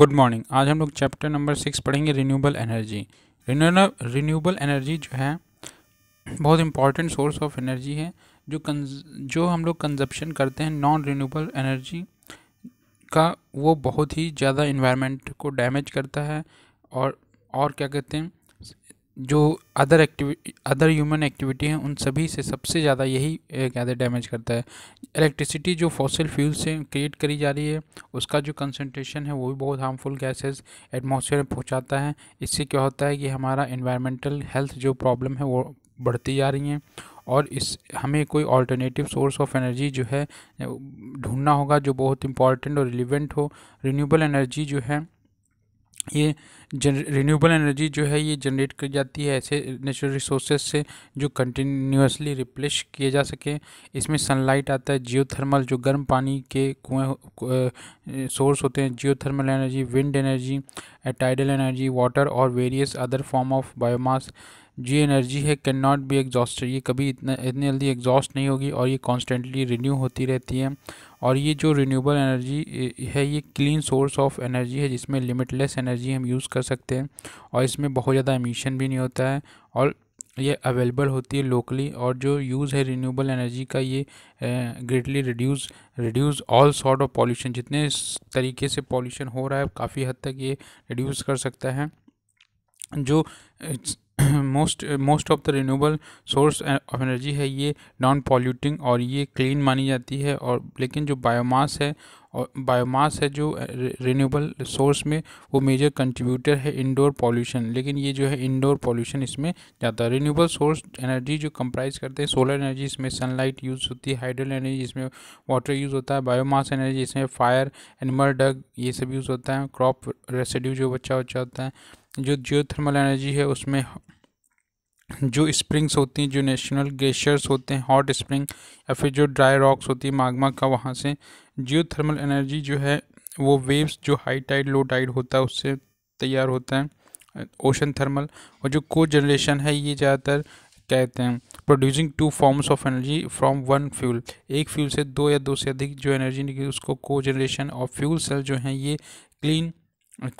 good morning आज हम लोग चैप्टर नंबर सिक्स पढ़ेंगे रिन्यूएबल एनर्जी रिन्यूएबल एनर्जी जो है बहुत इंपॉर्टेंट सोर्स ऑफ एनर्जी है जो जो हम लोग कंजप्शन करते हैं नॉन रीनूबल एनर्जी का वो बहुत ही ज़्यादा इन्वायरमेंट को डैमेज करता है और और क्या कहते हैं जो other activity other human activity हैं उन सभी से सबसे ज़्यादा यही कहते डैमेज करता है इलेक्ट्रिसिटी जो फॉसिल फ्यूल से क्रिएट करी जा रही है उसका जो कंसनट्रेशन है वो भी बहुत हार्मफुल गैसेस एटमॉस्फेयर में पहुँचाता है इससे क्या होता है कि हमारा इन्वायरमेंटल हेल्थ जो प्रॉब्लम है वो बढ़ती जा रही हैं और इस हमें कोई अल्टरनेटिव सोर्स ऑफ एनर्जी जो है ढूंढना होगा जो बहुत इंपॉर्टेंट और रिलिवेंट हो रिन्यूबल एनर्जी जो है ये जन रिन्यूएबल एनर्जी जो है ये जनरेट की जाती है ऐसे नेचुरल रिसोर्सेज से जो कंटिन्यूसली रिप्लेस किए जा सकें इसमें सनलाइट आता है जियो थर्मल जो गर्म पानी के कुएँ सोर्स होते हैं geothermal energy wind energy tidal energy water और various other form of biomass जो एनर्जी है कैन नॉट बी एग्जॉस्टेड ये कभी इतना इतनी जल्दी एग्जॉस्ट नहीं होगी और ये कॉन्स्टेंटली रिन्यू होती रहती है और ये जो रिन्यूबल एनर्जी है ये क्लीन सोर्स ऑफ एनर्जी है जिसमें लिमिटलेस एनर्जी हम यूज़ कर सकते हैं और इसमें बहुत ज़्यादा एमिशन भी नहीं होता है और ये अवेलेबल होती है लोकली और जो यूज़ है रिन्यूबल एनर्जी का ये greatly reduce reduce all sort of pollution जितने तरीके से पॉल्यूशन हो रहा है काफ़ी हद तक ये रिड्यूस कर सकता है जो most most of the renewable source of energy है ये नॉन पॉल्यूटिंग और ये क्लीन मानी जाती है और लेकिन जो बायोमास है और बायोमास है जो रिन्यूबल uh, सोर्स में वो मेजर कंट्रीब्यूटर है इंडोर पॉल्यूशन लेकिन ये जो है इंडोर पॉल्यूशन इसमें ज़्यादा रिन्यूबल सोर्स एनर्जी जो कंप्राइज करते हैं सोलर एनर्जी इसमें सनलाइट यूज़ होती है हाइड्रल एनर्जी इसमें वाटर यूज़ होता है बायोमास एनर्जी इसमें फायर एनिमल डग ये सब यूज़ होता है क्रॉप रेसिड्यू जो बच्चा बच्चा होता है जो जियो थर्मल एनर्जी है उसमें जो स्प्रिंग्स होती हैं जो नेशनल ग्लेशियर्स होते हैं हॉट स्प्रिंग या फिर जो ड्राई रॉक्स होती है मागमा का वहाँ से जियो थर्मल एनर्जी जो है वो वेव्स जो हाई टाइड लो टाइड होता है उससे तैयार होता है ओशन थर्मल और जो को जनरेशन है ये ज़्यादातर कहते हैं producing two forms of energy from one fuel एक फ्यूल से दो या दो से अधिक जो एनर्जी निकली उसको को जनरेशन और फ्यूल सेल जो हैं ये क्लीन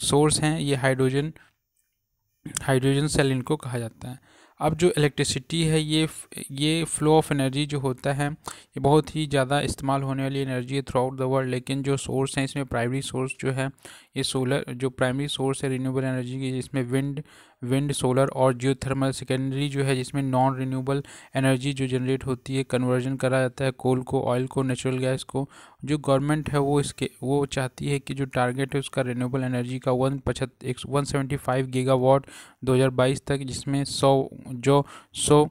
सोर्स हैं ये हाइड्रोजन हाइड्रोजन सेल इनको कहा जाता है अब जो इलेक्ट्रिसिटी है ये ये फ्लो ऑफ एनर्जी जो होता है ये बहुत ही ज़्यादा इस्तेमाल होने वाली एनर्जी है थ्रू आउट द वर्ल्ड लेकिन जो सोर्स हैं इसमें प्राइमरी सोर्स जो है ये सोलर जो प्राइमरी सोर्स है रिन्यूएबल एनर्जी की जिसमें विंड विंड सोलर और जियो सेकेंडरी जो है जिसमें नॉन रीन्यूबल एनर्जी जो जनरेट होती है कन्वर्जन करा जाता है कोल को ऑयल को नेचुरल गैस को जो गवर्नमेंट है वो इसके वो चाहती है कि जो टारगेट है उसका रिन्यूएबल एनर्जी का वन पचहत्तर एक वन सेवेंटी फाइव गीगावाट दो हज़ार बाईस तक जिसमें सौ जो सौ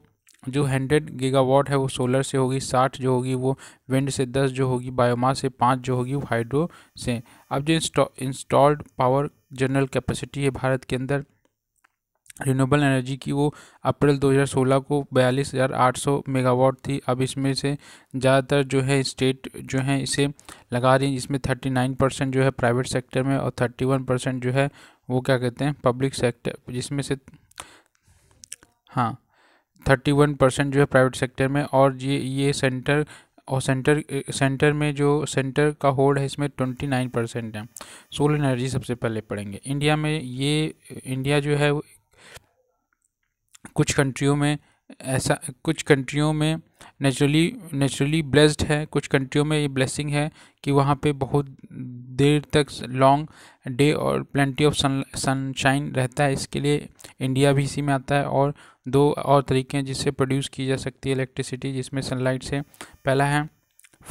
जो हंड्रेड गीगावाट है वो सोलर से होगी साठ जो होगी वो विंड से दस जो होगी बायोमास से पाँच जो होगी वो हाइड्रो से अब जो install installed power general capacity है भारत के अंदर रिन्यूएबल एनर्जी की वो अप्रैल 2016 को बयालीस हज़ार आठ सौ मेगावाट थी अब इसमें से ज़्यादातर जो है स्टेट जो है इसे लगा रही है जिसमें 39 परसेंट जो है प्राइवेट सेक्टर में और 31 परसेंट जो है वो क्या कहते हैं पब्लिक सेक्टर जिसमें से हाँ थर्टी वन परसेंट जो है प्राइवेट सेक्टर में और ये ये सेंटर और सेंटर सेंटर में जो सेंटर का होल्ड है इसमें ट्वेंटी नाइन परसेंट है सोलर एनर्जी सबसे पहले पढ़ेंगे इंडिया में ये इंडिया जो है कुछ कंट्रियों में ऐसा कुछ कंट्रियों में नेचुरली नेचुरली ब्लेस्ड है कुछ कंट्रियों में ये ब्लेसिंग है कि वहाँ पे बहुत देर तक लॉन्ग डे और प्लेंटी ऑफ सन सनशाइन रहता है इसके लिए इंडिया भी इसी में आता है और दो और तरीके हैं जिससे प्रोड्यूस की जा सकती है इलेक्ट्रिसिटी जिसमें सनलाइट से पहला है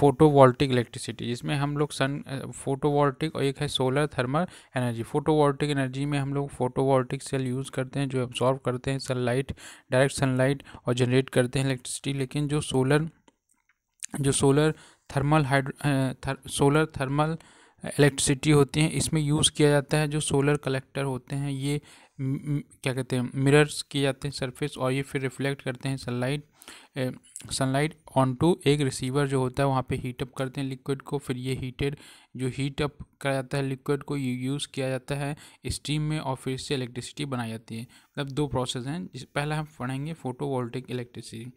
फोटोवोल्टिक इलेक्ट्रिसिटी जिसमें हम लोग सन फोटोवोल्टिक और एक है solar thermal energy photovoltaic energy में हम लोग फोटोवोल्टिक सेल यूज़ करते हैं जो एब्जॉर्व करते हैं सनलाइट डायरेक्ट सनलाइट और जनरेट करते हैं इलेक्ट्रिसिटी लेकिन जो सोलर जो सोलर थर्मल हाइड्रो थर, सोलर थर्मल इलेक्ट्रिसिटी होती है इसमें यूज़ किया जाता है जो सोलर कलेक्टर होते हैं ये क्या कहते हैं मिरर्स किए जाते हैं सरफेस और ये फिर रिफ्लेक्ट करते हैं सनलाइट सनलाइट ऑन टू एक रिसीवर जो होता है वहाँ पे अप करते हैं लिक्विड को फिर ये हीटेड जो हीटअप करा जाता है लिक्विड को यूज़ किया जाता है स्टीम में और फिर इससे इलेक्ट्रिसिटी बनाई जाती है मतलब दो प्रोसेस हैं जिस पहला हम पढ़ेंगे फोटोवोल्टिक इलेक्ट्रिसिटी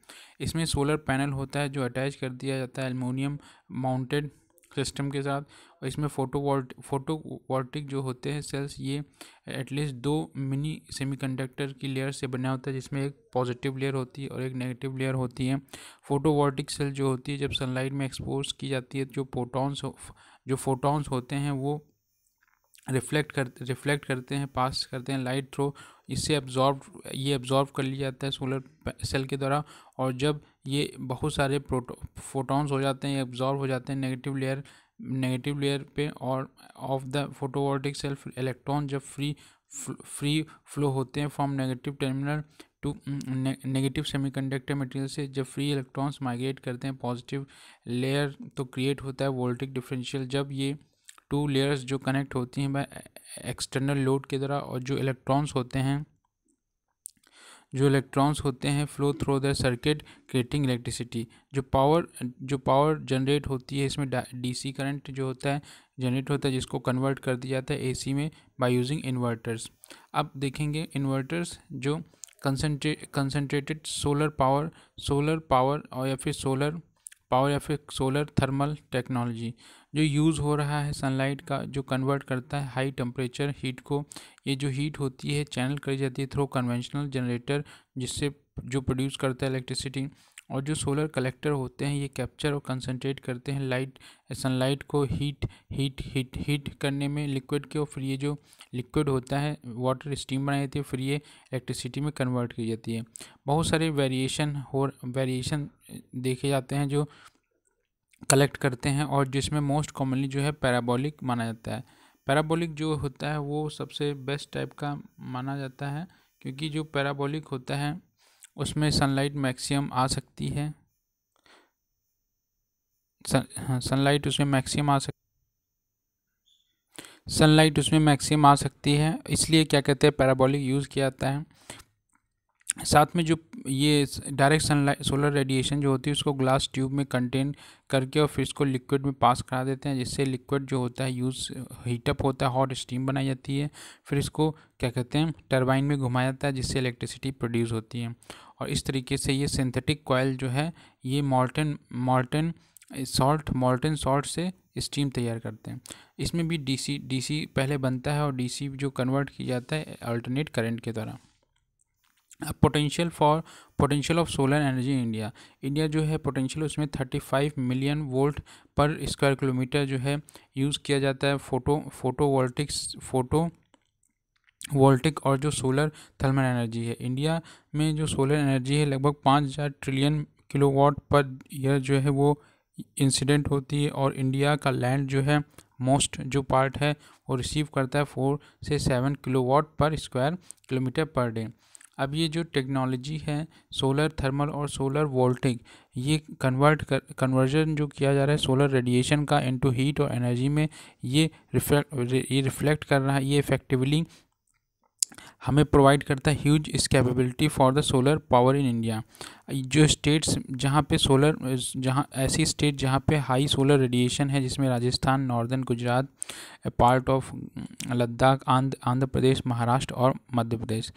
इसमें सोलर पैनल होता है जो अटैच कर दिया जाता है एलमोनियम माउंटेड सिस्टम के साथ इसमें फोटो वॉल्ट फोटो वोल्टिक जो होते हैं सेल्स ये एटलीस्ट दो मिनी सेमीकंडक्टर की लेयर से बना होता है जिसमें एक पॉजिटिव लेयर होती है और एक नेगेटिव लेयर होती है फोटो वोल्टिक सेल जो होती है जब सनलाइट में एक्सपोज की जाती है जो प्रोटॉन्स जो फोटॉन्स होते हैं वो रिफ्लेक्ट कर रिफ्लेक्ट करते हैं पास करते हैं लाइट थ्रो इससे एब्जॉर्ब ये एब्जॉर्ब कर लिया जाता है सोलर सेल के द्वारा और जब ये बहुत सारे प्रोटो फोटॉन्स हो जाते हैं एब्जॉर्ब हो जाते हैं नेगेटिव लेयर नेगेटिव लेयर पे और of the photovoltaic cell electron जब फ्री फ्री फ्लो होते हैं from negative terminal to negative semiconductor material से जब फ्री इलेक्ट्रॉन्स माइग्रेट करते हैं पॉजिटिव लेयर तो क्रिएट होता है वोल्टिक डिफरेंशियल जब ये टू लेयर्स जो कनेक्ट होती हैं बाय एक्सटर्नल लोड के द्वारा और जो इलेक्ट्रॉन्स होते हैं जो इलेक्ट्रॉन्स होते हैं flow through the circuit creating electricity जो पावर जो पावर जनरेट होती है इसमें डीसी करंट जो होता है जनरेट होता है जिसको कन्वर्ट कर दिया जाता है एसी में बाय यूजिंग इन्वर्टर्स अब देखेंगे इन्वर्टर्स जो कंसनट्रे concentrated solar power solar power और या फिर सोलर पावर या फिर सोलर थर्मल टेक्नोलॉजी जो यूज़ हो रहा है सनलाइट का जो कन्वर्ट करता है हाई टेम्परेचर हीट को ये जो हीट होती है चैनल करी जाती है थ्रू कन्वेंशनल जनरेटर जिससे जो प्रोड्यूस करता है इलेक्ट्रिसिटी और जो सोलर कलेक्टर होते हैं ये कैप्चर और कंसनट्रेट करते हैं लाइट सनलाइट को हीट हीट हीट हीट करने में लिक्विड के और फिर ये जो लिक्विड होता है वाटर स्टीम बनाई जाती है फिर ये इलेक्ट्रिसिटी में कन्वर्ट की जाती है बहुत सारे वेरिएशन और वेरिएशन देखे जाते हैं जो कलेक्ट करते हैं और जिसमें मोस्ट कॉमनली जो है पैराबोलिक माना जाता है पैराबोलिक जो होता है वो सबसे बेस्ट टाइप का माना जाता है क्योंकि जो पैराबोलिक होता है उसमें सनलाइट मैक्सिमम आ सकती है सनलाइट हाँ, उसमें मैक्सिमम आ सकती सनलाइट उसमें मैक्सिमम आ सकती है इसलिए क्या कहते हैं पैराबोलिक यूज़ किया जाता है साथ में जो ये डायरेक्ट सनलाइट सोलर रेडिएशन जो होती है उसको ग्लास ट्यूब में कंटेन करके और फिर इसको लिक्विड में पास करा देते हैं जिससे लिक्विड जो होता है यूज़ हीटअप होता है हॉट स्टीम बनाई जाती है फिर इसको क्या कहते हैं टरबाइन में घुमाया जाता है जिससे इलेक्ट्रिसिटी प्रोड्यूस होती है और इस तरीके से ये सिंथेटिक कोयल जो है ये molten molten salt molten salt से स्टीम तैयार करते हैं इसमें भी डीसी डीसी पहले बनता है और डीसी जो कन्वर्ट किया जाता है अल्टरनेट करंट के द्वारा potential for potential of solar energy India India जो है पोटेंशियल उसमें thirty five million volt per square kilometre जो है यूज़ किया जाता है photo photovoltaics photovoltaic और जो सोलर थर्मल एनर्जी है इंडिया में जो सोलर एनर्जी है लगभग पाँच हज़ार ट्रिलियन किलोवाट पर ईयर जो है वो इंसिडेंट होती है और इंडिया का लैंड जो है मोस्ट जो पार्ट है वो रिसीव करता है फोर से seven kilowatt per square kilometre per day अब ये जो टेक्नोलॉजी है सोलर थर्मल और सोलर वोल्टिक ये कन्वर्ट कर कन्वर्जन जो किया जा रहा है सोलर रेडिएशन का इनटू हीट और एनर्जी में ये रिफ्लेक्ट ये रिफ्लेक्ट कर रहा है ये इफेक्टिवली हमें प्रोवाइड करता है ह्यूज इस capability for the solar power in India जो स्टेट्स जहाँ पे सोलर जहाँ ऐसी स्टेट जहाँ पे हाई सोलर रेडिएशन है जिसमें Rajasthan northern Gujarat part of Ladakh Andhra Andhra Pradesh Maharashtra और Madhya Pradesh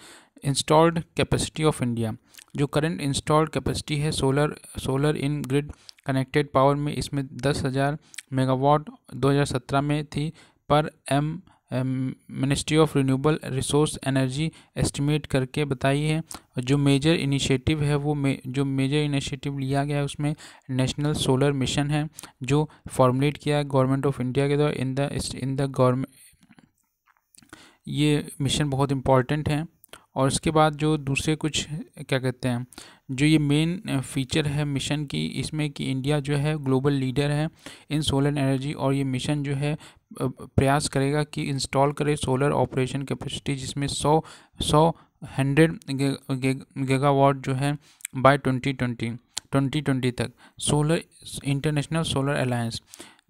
installed capacity of India जो करंट इंस्टॉल्ड कैपेसिटी है solar solar in grid connected power में इसमें दस हज़ार मेगावाट 2017 में थी पर M ministry of renewable resource energy estimate करके बताई है जो मेजर इनिशिएटिव है वो मे, जो मेजर इनिशिएटिव लिया गया है उसमें नेशनल सोलर मिशन है जो फॉर्मुलेट किया है गवर्नमेंट ऑफ इंडिया के द्वारा in the in the government ये मिशन बहुत इंपॉर्टेंट हैं और इसके बाद जो दूसरे कुछ क्या कहते हैं जो ये मेन फीचर है मिशन की इसमें कि इंडिया जो है ग्लोबल लीडर है इन सोलर एनर्जी और ये मिशन जो है प्रयास करेगा कि इंस्टॉल करे सोलर ऑपरेशन कैपेसिटी जिसमें सौ सौ हंड्रेड गीगावाट जो है by twenty twenty twenty twenty तक सोलर इंटरनेशनल सोलर अलायंस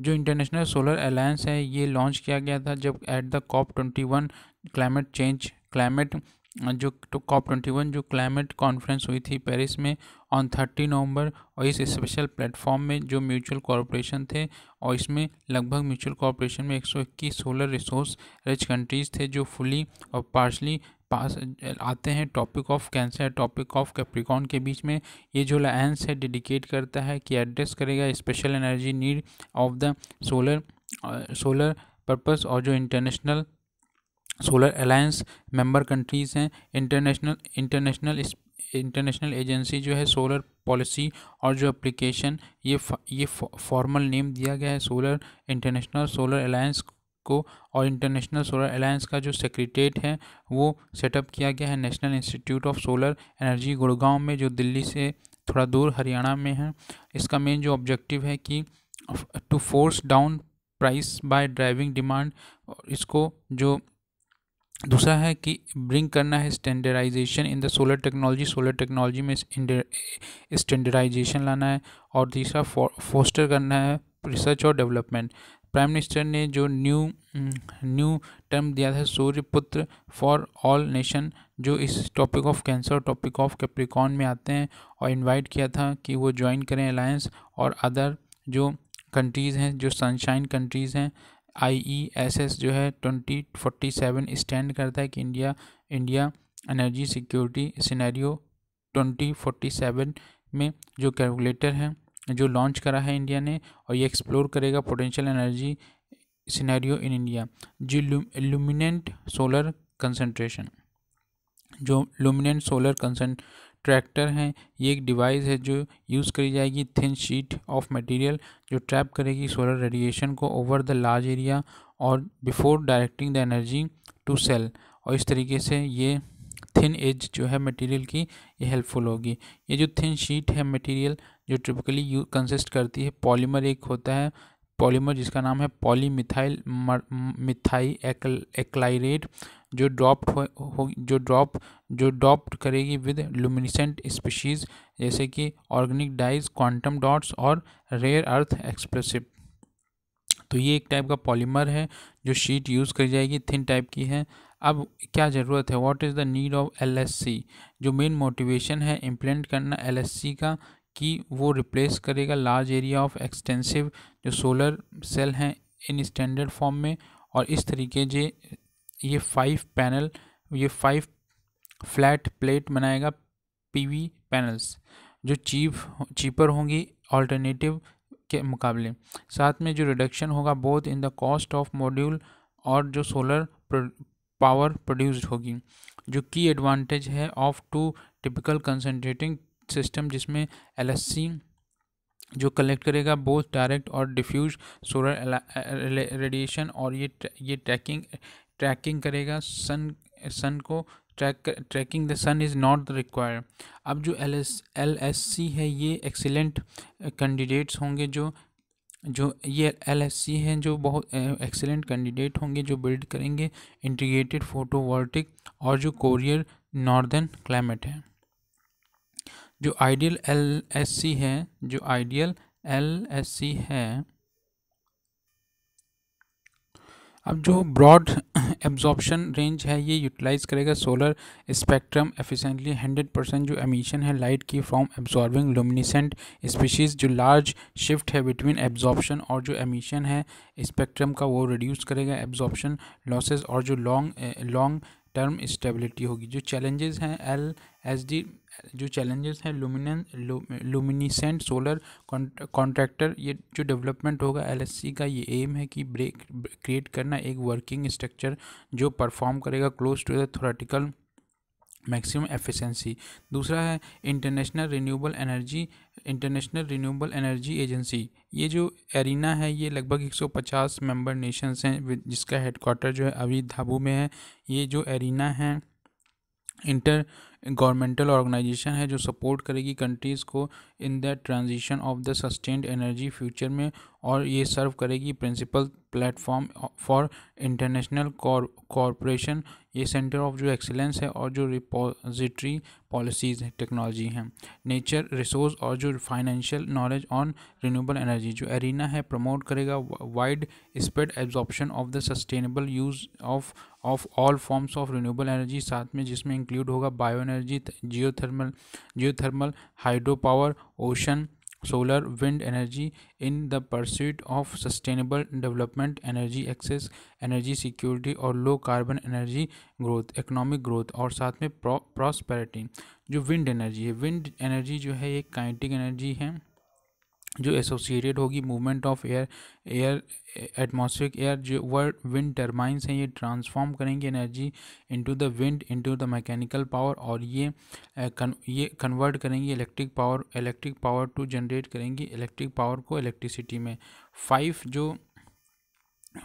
जो इंटरनेशनल सोलर अलायंस है ये लॉन्च किया गया था जब at the COP twenty one climate change climate जो कॉप ट्वेंटी वन जो क्लाइमेट कॉन्फ्रेंस हुई थी पेरिस में ऑन थर्टी नवंबर और इस स्पेशल प्लेटफॉर्म में जो म्यूचुअल कॉरपोरेशन थे और इसमें लगभग म्यूचुअल कॉरपोरेशन में एक सौ इक्कीस सोलर रिसोर्स रिच कंट्रीज़ थे जो फुली और पार्शली पास आते हैं topic of Cancer topic of Capricorn के बीच में ये जो लायंस है डेडिकेट करता है कि एड्रेस करेगा special energy need of the solar solar purpose और जो international solar alliance member countries हैं इंटरनेशनल इंटरनेशनल इंटरनेशनल एजेंसी जो है सोलर पॉलिसी और जो एप्लीकेशन ये ये फॉर्मल नेम दिया गया है सोलर इंटरनेशनल सोलर अलायंस को और इंटरनेशनल सोलर अलायंस का जो सेक्रेटेट है वो सेटअप किया गया है national institute of solar energy Gurgaon में जो दिल्ली से थोड़ा दूर हरियाणा में है इसका मेन जो ऑब्जेक्टिव है कि to force down price by driving demand इसको जो दूसरा है कि ब्रिंग करना है standardisation in the solar technology solar technology में स्टैंडर्डाइजेशन लाना है और तीसरा फोस्टर करना है रिसर्च और डेवलपमेंट प्राइम मिनिस्टर ने जो न्यू न्यू टर्म दिया था सूर्य पुत्र फॉर ऑल नेशन जो इस topic of Cancer topic of Capricorn में आते हैं और इनवाइट किया था कि वो ज्वाइन करें अलायंस और अदर जो कंट्रीज़ हैं जो सनशाइन कंट्रीज़ हैं आईईएसएस e जो है ट्वेंटी फोर्टी सेवन स्टैंड करता है कि India India energy security scenario twenty forty seven में जो कैलकुलेटर है जो लॉन्च करा है इंडिया ने और ये एक्सप्लोर करेगा potential energy scenario in India जो लुमिनेंट सोलर कंसनट्रेशन जो लुमिनेंट सोलर कंसन ट्रैक्टर हैं ये एक डिवाइस है जो यूज़ करी जाएगी थिन शीट ऑफ मटेरियल जो ट्रैप करेगी सोलर रेडिएशन को ओवर द लार्ज एरिया और before directing the energy to cell और इस तरीके से ये थिन एज जो है मटेरियल की ये हेल्पफुल होगी ये जो थिन शीट है मटेरियल जो ट्रिपिकली यू कंसिस्ट करती है पॉलीमर एक होता है पॉलीमर जिसका नाम है पॉलीमिथाइल मिथाई एक्लाइरेट जो ड्रॉप हो, हो जो ड्रॉप जो ड्रॉप करेगी विद लुमिनिसेंट स्पीशीज़ जैसे कि ऑर्गेनिक डाइज क्वांटम डॉट्स और रेयर अर्थ एक्सप्रेसिव तो ये एक टाइप का पॉलीमर है जो शीट यूज़ करी जाएगी थिन टाइप की है अब क्या ज़रूरत है what is the need of LSC जो मेन मोटिवेशन है इम्प्लेंट करना एलएससी का कि वो रिप्लेस करेगा लार्ज एरिया ऑफ एक्सटेंसिव जो सोलर सेल हैं इन स्टैंडर्ड फॉर्म में और इस तरीके से ये फाइव पैनल ये फाइव फ्लैट प्लेट बनाएगा पीवी पैनल्स जो चीप चीपर होंगी ऑल्टरनेटिव के मुकाबले साथ में जो रिडक्शन होगा both in the cost of module और जो सोलर पावर प्रोड्यूस्ड होगी जो की एडवांटेज है of to typical concentrating system जिसमें एल जो कलेक्ट करेगा बोथ डायरेक्ट और डिफ्यूज सोलर रेडिएशन और ये ये ट्रैकिंग ट्रैकिंग करेगा सन सन को track tracking the sun is not required अब जो L S L S C है ये एक्सीलेंट कैंडिडेट्स होंगे जो जो ये एल एस सी हैं जो बहुत एक्सीलेंट कैंडिडेट होंगे जो बिल्ड करेंगे इंटीग्रेटेड फोटोवोल्टिक और जो कोरियर नॉर्दर्न क्लाइमेट है जो आइडियल एल एस सी है जो आइडियल एल एस सी है अब जो ब्रॉड एब्जॉर्बशन रेंज है ये यूटिलाइज़ करेगा सोलर स्पेक्ट्रम एफिशिएंटली 100 परसेंट जो एमिशन है लाइट की फ्रॉम एब्जॉर्बिंग लुमिनिसेंट स्पीशीज़ जो लार्ज शिफ्ट है बिटवीन एब्जॉर्बशन और जो एमिशन है स्पेक्ट्रम का वो रिड्यूस करेगा एब्जॉर्प्शन लॉसेस और जो लॉन्ग लॉन्ग टर्म स्टेबिलिटी होगी जो चैलेंजेस हैं एल एस डी जो चैलेंजेस हैं लुमिन लुमिनीसेंट सोलर कॉन्ट्रैक्टर ये जो डेवलपमेंट होगा एलएससी का ये एम है कि ब्रेक क्रिएट करना एक वर्किंग स्ट्रक्चर जो परफॉर्म करेगा close to the theoretical maximum efficiency दूसरा है international renewable energy international renewable energy agency ये जो एरिना है ये लगभग 150 मेंबर नेशंस हैं जिसका हेडक्वार्टर जो है अभी धाबू में है ये जो एरिना है इंटर गवर्नमेंटल ऑर्गेनाइजेशन है जो सपोर्ट करेगी कंट्रीज़ को in the transition of the sustained energy future में और ये सर्व करेगी principal platform for international corporation ये सेंटर ऑफ जो एक्सेलेंस है और जो रिपोजिटरी पॉलिसीज़ हैं टेक्नोलॉजी हैं नेचर रिसोर्स और जो financial knowledge on renewable energy जो एरिना है प्रमोट करेगा widespread absorption of the sustainable use of of all forms of renewable energy साथ में जिसमें इंक्लूड होगा bio energy geothermal geothermal hydro power ocean solar wind energy in the pursuit of sustainable development energy access energy security और low carbon energy growth economic growth और साथ में prosperity जो wind energy है विंड एनर्जी जो है एक kinetic energy है जो एसोसिएटेड होगी movement of air air atmospheric air जो वर्ड विंड टर्बाइंस हैं ये ट्रांसफॉर्म करेंगे energy into the wind into the mechanical power और ये कन, ये कन्वर्ट करेंगे electric power electric power to generate करेंगे इलेक्ट्रिक पावर को इलेक्ट्रिसिटी में फाइव जो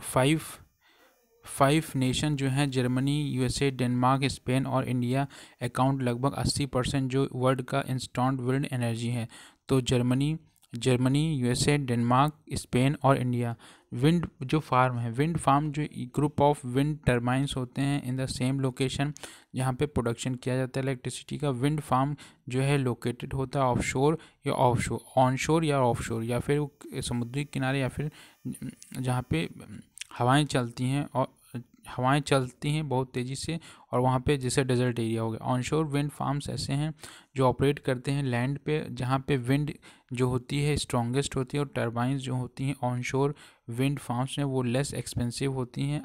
फाइव फाइव नेशन जो हैं जर्मनी यूएसए डेनमार्क स्पेन और इंडिया अकाउंट लगभग अस्सी परसेंट जो वर्ल्ड का इंस्टॉन्ड विंड एनर्जी है तो Germany Germany USA Denmark Spain और इंडिया विंड जो फार्म है विंड फार्म जो ग्रुप ऑफ विंड टर्बाइंस होते हैं इन द सेम लोकेशन जहाँ पे प्रोडक्शन किया जाता है इलेक्ट्रिसिटी का विंड फार्म जो है लोकेटेड होता है ऑफ शोर या ऑफ शोर ऑन शोर या ऑफ शोर या फिर समुद्री किनारे या फिर जहाँ पे हवाएं चलती हैं और हवाएं चलती हैं बहुत तेज़ी से और वहाँ पे जैसे डेजर्ट एरिया हो गया ऑनशोर विंड फार्म्स ऐसे हैं जो ऑपरेट करते हैं लैंड पे जहाँ पे विंड जो होती है स्ट्रॉन्गेस्ट होती है और टर्बाइंस जो होती हैं ऑनशोर विंड फार्म्स में वो लेस एक्सपेंसिव होती हैं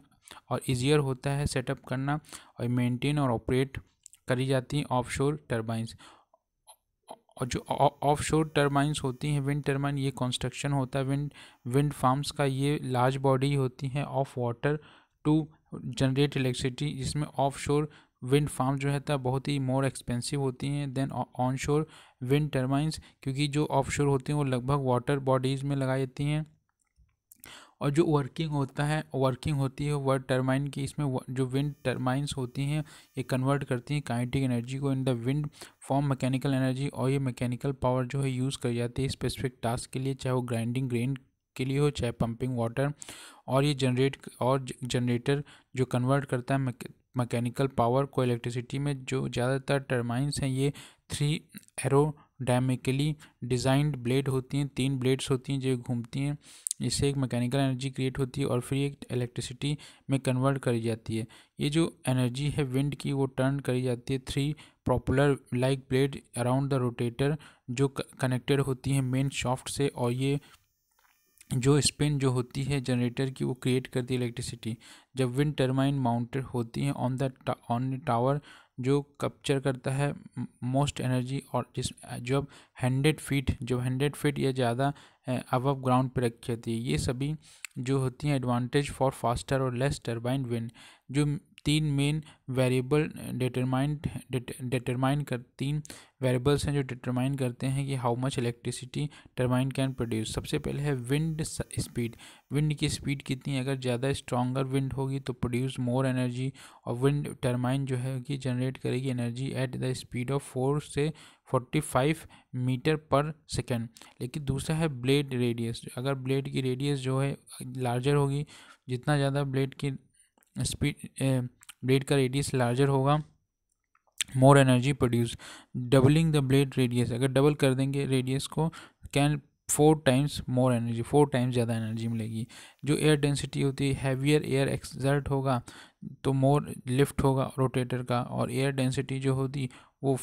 और ईजियर होता है सेटअप करना और मेनटेन और ऑपरेट करी जाती हैं ऑफ टर्बाइंस और जो ऑफ शोर टर्बाइंस होती हैं विंड टर्बाइन ये कंस्ट्रक्शन होता है विंड विंड फार्म्स का ये लार्ज बॉडी होती हैं of water to generate electricity जिसमें ऑफ शोर विंड फार्म जो है था बहुत ही मोर एक्सपेंसिव होती हैं than onshore wind turbines क्योंकि जो ऑफ शोर होती हैं वो लगभग वाटर बॉडीज़ में लगाई जाती हैं और जो वर्किंग होता है वर्किंग होती है वर्ड टर्माइन की इसमें जो विंड टर्माइंस होती हैं ये कन्वर्ट करती हैं काइनेटिक एनर्जी को in the wind form mechanical energy और ये मैकेनिकल पावर जो है यूज़ करी जाती है स्पेसिफिक टास्क के लिए चाहे वो ग्राइंडिंग ग्रेन के लिए हो चाहे पंपिंग वाटर और ये जनरेट और जनरेटर जो कन्वर्ट करता है मैकेनिकल पावर को इलेक्ट्रिसिटी में जो ज़्यादातर टर्माइंस हैं ये थ्री एरोडामिकली डिज़ाइंड ब्लेड होती हैं तीन ब्लेड्स होती हैं जो घूमती हैं इससे एक मैकेनिकल एनर्जी क्रिएट होती है और फिर एक इलेक्ट्रिसिटी में कन्वर्ट करी जाती है ये जो एनर्जी है विंड की वो टर्न करी जाती है three propeller like blade around the rotator जो कनेक्टेड होती हैं मेन शॉफ्ट से और ये जो स्पिन जो होती है जनरेटर की वो क्रिएट करती है इलेक्ट्रिसिटी जब विंड टर्बाइन माउंटेड होती है ऑन द ऑन टावर जो कैप्चर करता है मोस्ट एनर्जी और जिस जब हंड्रेड फीट जब हंड्रेड फीट या ज़्यादा अब ग्राउंड पर रखी होती है ये सभी जो होती हैं एडवांटेज फॉर फास्टर और लेस टर्बाइन विंड जो तीन मेन वेरिएबल डिटरमाइन डिटरमाइन कर तीन वेरिएबल्स हैं जो डिटरमाइन करते हैं कि how much electricity turbine can produce सबसे पहले है विंड स्पीड विंड की स्पीड कितनी अगर ज़्यादा स्ट्रॉगर विंड होगी तो प्रोड्यूस मोर एनर्जी और विंड टर्माइन जो है कि जनरेट करेगी energy at the speed of four से forty five meter per second लेकिन दूसरा है ब्लेड रेडियस अगर ब्लेड की रेडियस जो है लार्जर होगी जितना ज़्यादा ब्लेड की स्पीड ब्लेड का रेडियस लार्जर होगा more energy produce doubling the blade radius अगर डबल कर देंगे रेडियस को can four times more energy four times ज़्यादा एनर्जी मिलेगी जो एयर डेंसिटी होती है हैवियर एयर एक्सर्ट होगा तो मोर लिफ्ट होगा रोटेटर का और एयर डेंसिटी जो होती वो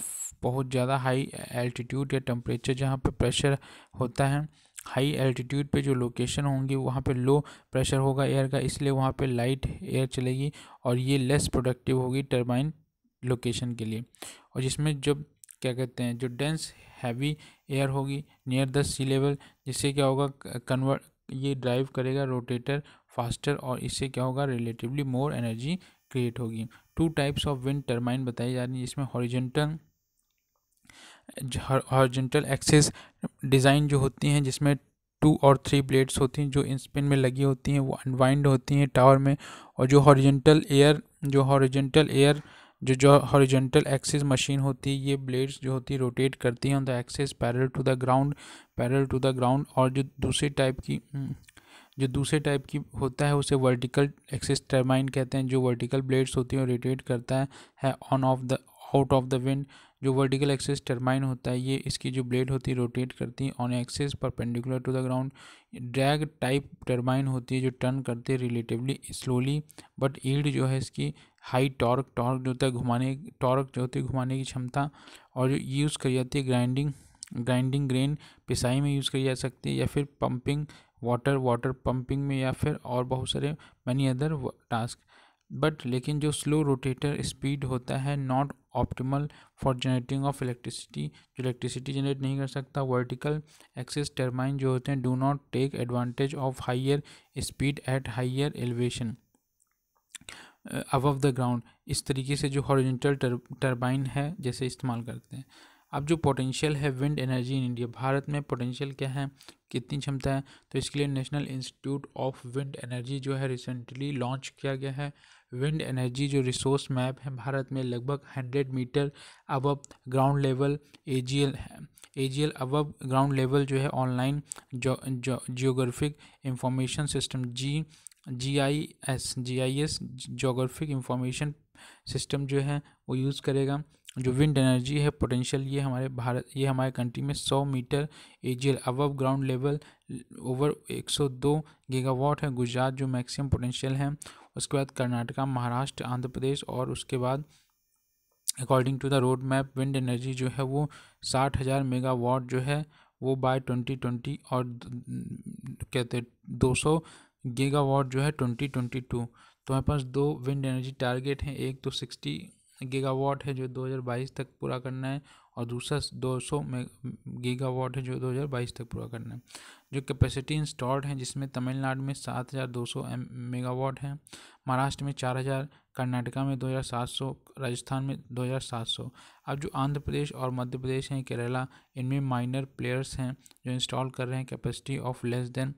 बहुत ज़्यादा हाई एल्टीट्यूड या टेम्परेचर जहाँ पर प्रेशर होता है हाई एल्टीट्यूड पे जो लोकेशन होंगी वहाँ पे लो प्रेशर होगा एयर का इसलिए वहाँ पे लाइट एयर चलेगी और ये लेस प्रोडक्टिव होगी टरबाइन लोकेशन के लिए और जिसमें जब क्या कहते हैं जो डेंस हैवी एयर होगी नियर द सी लेवल जिससे क्या होगा कन्वर्ट ये ड्राइव करेगा रोटेटर फास्टर और इससे क्या होगा रिलेटिवली मोर एनर्जी क्रिएट होगी two types of wind turbine बताई जा रही है जिसमें हॉरिजेंटल हॉर्जेंटल एक्सेस डिज़ाइन जो होती हैं जिसमें टू और थ्री ब्लेड्स होती हैं जो इंस्पिन में लगी होती हैं वो अनवाइंड होती हैं टावर में और जो हॉर्जेंटल एयर जो हॉर्जेंटल एयर जो जो हॉरिजेंटल एक्सिस मशीन होती है ये ब्लेड्स जो होती है रोटेट करती हैं on the axis parallel to the ground parallel to the ground और जो दूसरे टाइप की हम्म, जो दूसरे टाइप की होता है उसे वर्टिकल एक्सिस टर्बाइन कहते हैं जो वर्टिकल ब्लेड्स होती हैं रोटेट करता है on off the out of the wind जो वर्टिकल एक्सेस टर्बाइन होता है ये इसकी जो ब्लेड होती है रोटेट करती है on axis perpendicular to the ground drag type turbine होती है जो टर्न करती है रिलेटिवली स्लोली बट ईल्ड जो है इसकी हाई टॉर्क टॉर्क जो होता है घुमाने टॉर्क जो होती है घुमाने की क्षमता और जो यूज़ करी जाती है ग्राइंडिंग ग्राइंडिंग ग्रेन पिसाई में यूज़ करी जा सकती है या फिर पंपिंग वाटर वाटर पंपिंग में या फिर और बहुत सारे मैनी अदर टास्क बट लेकिन जो स्लो रोटेटर स्पीड होता है not optimal for generating of electricity जो इलेक्ट्रिसिटी जनरेट नहीं कर सकता वर्टिकल एक्सेस टर्बाइन जो होते हैं do not take advantage of higher speed at higher elevation above the ground इस तरीके से जो हॉरिजेंटल टर्बाइन है जैसे इस्तेमाल करते हैं अब जो पोटेंशियल है wind energy in India Bharat में पोटेंशियल क्या है कितनी क्षमता है तो इसके लिए national institute of wind energy जो है रिसेंटली लॉन्च किया गया है विंड एनर्जी जो रिसोर्स मैप है भारत में लगभग hundred meter above ground level A G L है A G L above ground level जो है online geographic information system G G I S G I S geographic information system जो है वो यूज़ करेगा जो विंड एनर्जी है potential ये हमारे भारत ये हमारे कंट्री में 100 meter AGL above ground level over 102 gigawatt है गुजरात जो मैक्सिमम पोटेंशियल है उसके बाद कर्नाटका महाराष्ट्र आंध्र प्रदेश और उसके बाद according to the road map wind energy जो है वो साठ हज़ार मेगावाट जो है वो बाय ट्वेंटी ट्वेंटी और कहते दो सौ गीगावाट जो है ट्वेंटी ट्वेंटी टू तो हमारे पास दो विंड एनर्जी टारगेट हैं एक तो सिक्सटी गीगावाट है जो 2022 तक पूरा करना है और दूसरा 200 में गीगावाट है जो 2022 तक पूरा करना है जो कैपेसिटी इंस्टॉल्ड है जिसमें तमिलनाडु में 7,200 मेगावाट है महाराष्ट्र में 4,000 कर्नाटका में 2,700 राजस्थान में 2,700 अब जो आंध्र प्रदेश और मध्य प्रदेश हैं केरला इनमें माइनर प्लेयर्स हैं जो इंस्टॉल कर रहे हैं कैपेसिटी ऑफ लेस देन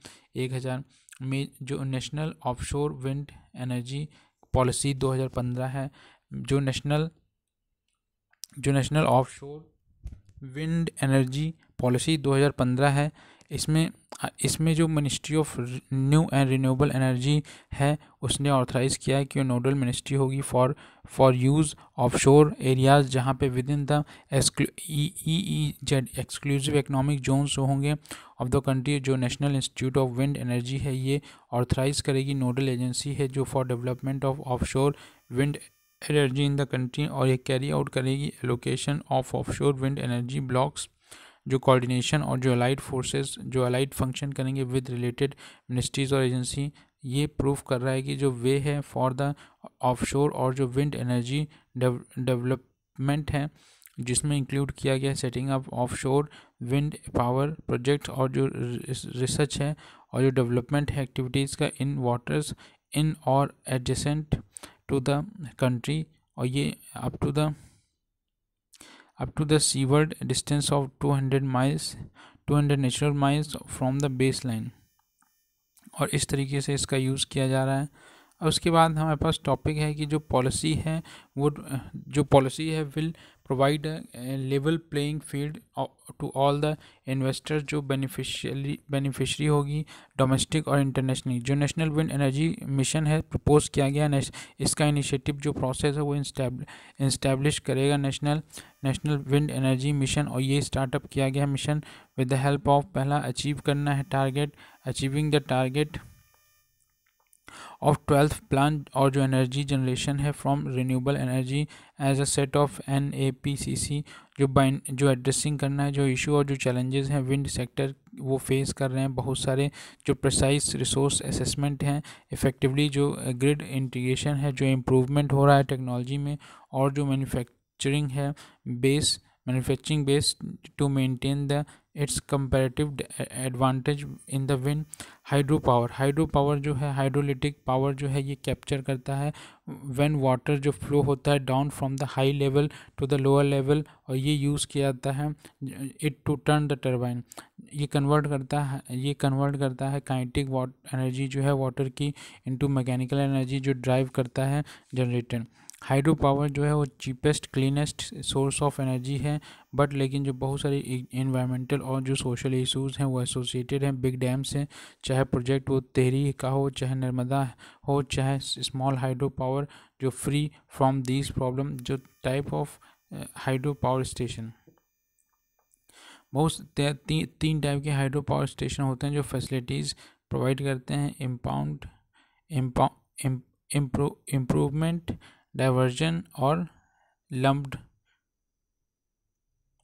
एक में जो national offshore wind energy policy 2015 है जो नेशनल जो national offshore wind energy policy 2015 है इसमें इसमें जो ministry of new and renewable energy है उसने ऑथराइज़ किया है कि नोडल मिनिस्ट्री होगी for for use offshore areas जहाँ पे within the E Z exclusive economic zones होंगे ऑफ द कंट्री जो national institute of wind energy है ये ऑथराइज़ करेगी नोडल एजेंसी है जो for development of of wind energy in the country और ये कैरी आउट करेगी allocation of offshore wind energy blocks जो कोऑर्डिनेशन और जो अलाइड फोर्सेस जो अलाइड फंक्शन करेंगे विद रिलेटेड मिनिस्ट्रीज़ और एजेंसी ये प्रूफ कर रहा है कि जो वे है फॉर द ऑफशोर और जो विंड एनर्जी डेवलपमेंट है जिसमें इंक्लूड किया गया setting up offshore wind power project और जो रिसर्च है और जो डेवलपमेंट है एक्टिविटीज़ का इन वाटर्स इन और एडजेसेंट टू द कंट्री और ये up to the up to the seaward distance of two hundred miles two hundred natural miles from the base line और इस तरीके से इसका यूज़ किया जा रहा है और उसके बाद हमारे पास टॉपिक है कि जो पॉलिसी है वो जो पॉलिसी है will provide level playing field to all the investor जो बेनिफिशली बेनिफिशरी होगी डोमेस्टिक और इंटरनेशनली जो नेशनल विंड एनर्जी मिशन है प्रपोज किया गया इसका इनिशिएटिव जो प्रोसेस है वो इस्टेब्लिश करेगा national national wind energy mission और ये स्टार्टअप किया गया mission with the help of पहला अचीव करना है target achieving the target of twelfth plan और जो एनर्जी जनरेशन है from renewable energy as a set of N A P C C जो बाइन जो एड्रेसिंग करना है जो इशू और जो चैलेंजेस हैं विंड सेक्टर वो फेस कर रहे हैं बहुत सारे जो प्रिसाइज रिसोर्स असेसमेंट हैं इफ़ेक्टिवली जो ग्रिड इंटीग्रेशन है जो इम्प्रूवमेंट हो रहा है टेक्नोलॉजी में और जो मैन्युफैक्चरिंग है base manufacturing base to maintain the its comparative advantage in the win hydro power hydro power जो है हाइड्रोलिटिक पावर जो है ये कैप्चर करता है व्हेन वाटर जो फ्लो होता है down from the high level to the lower level और ये यूज़ किया जाता है it to turn the turbine ये कन्वर्ट करता है ये कन्वर्ट करता है काइटिक वाट एनर्जी जो है वाटर की इंटू मैकेनिकल एनर्जी जो ड्राइव करता है जनरेटर हाइड्रो पावर जो है वो cheapest cleanest source of energy है बट लेकिन जो बहुत सारे इन्वायरमेंटल और जो सोशल इशूज़ हैं वो एसोसिएटेड हैं बिग डैम से चाहे प्रोजेक्ट वो तेहरी का हो चाहे नर्मदा हो चाहे स्मॉल हाइड्रो पावर जो फ्री फ्रॉम दिस प्रॉब्लम जो type of hydro power station बहुत ती, ती, तीन टाइप के हाइड्रो पावर स्टेशन होते हैं जो फैसिलिटीज़ प्रोवाइड करते हैं इम्पाउंड इम्प्रूवमेंट डाइवर्जन और लम्ब्ड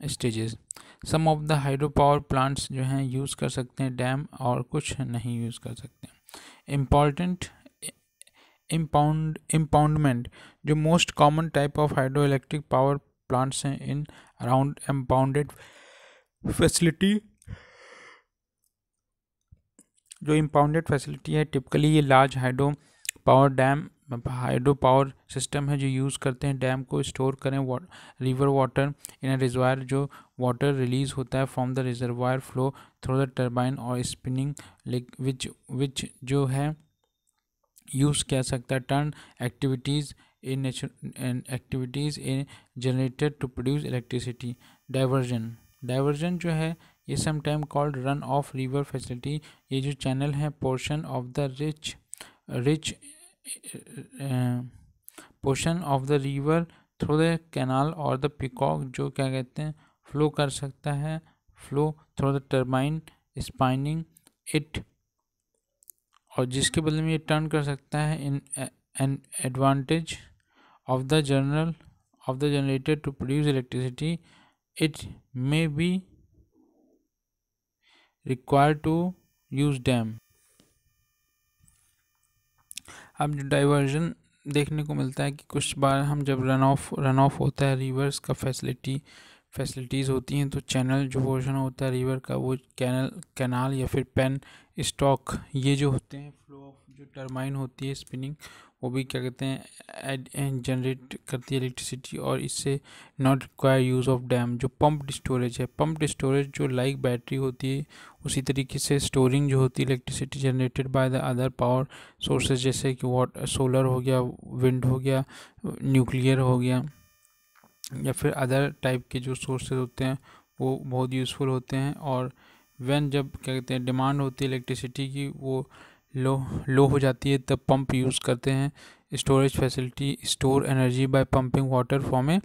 stages some of the hydro power plants जो हैं यूज़ कर सकते हैं डैम और कुछ नहीं यूज़ कर सकते इम्पॉर्टेंट इम्पाउंड इम्पाउंडमेंट जो most common type of hydro electric power plants हैं इन अराउंड एम्पाउंडेड फैसिलिटी जो इम्पाउंडेड फैसिलिटी है टिपिकली ये large hydro power dam hydro power system है जो यूज़ करते हैं डैम को स्टोर करें वा, रिवर वाटर इन रिजर्वायर जो वाटर रिलीज होता है from the reservoir flow through the turbine और स्पिनिंग विच विच जो है यूज़ किया सकता है turn activities in activities in generated to produce electricity diversion diversion जो है ये time called run of river facility ये जो चैनल है portion of the reach reach portion of the river through the canal और द पिकॉक जो क्या कहते हैं फ्लो कर सकता है flow through the turbine spinning it और जिसके बदले में ये टर्न कर सकता है in an advantage of the general of the generator to produce electricity it may be require to use dam अब जो डाइवर्जन देखने को मिलता है कि कुछ बार हम जब रन ऑफ रन ऑफ होता है रिवर्स का फैसिलिटी फैसिलिटीज़ होती हैं तो चैनल जो पोर्शन होता है रिवर का वो कैनल कैनाल या फिर पेन स्टॉक ये जो होते हैं फ्लो ऑफ जो टर्माइन होती है स्पिनिंग वो भी क्या कहते हैं एड एंड जनरेट करती है इलेक्ट्रिसिटी और इससे not require use of dam जो पम्प स्टोरेज है पम्प स्टोरेज जो लाइक बैटरी होती है उसी तरीके से स्टोरिंग जो होती है electricity generated by the other power sources जैसे कि वाट सोलर हो गया विंड हो गया न्यूक्लियर हो गया या फिर अदर टाइप के जो सोर्सेज होते हैं वो बहुत यूज़फुल होते हैं और वैन जब क्या कहते हैं डिमांड होती है इलेक्ट्रिसिटी की वो लो लो हो जाती है तब पंप यूज़ करते हैं storage facility store energy by pumping water from a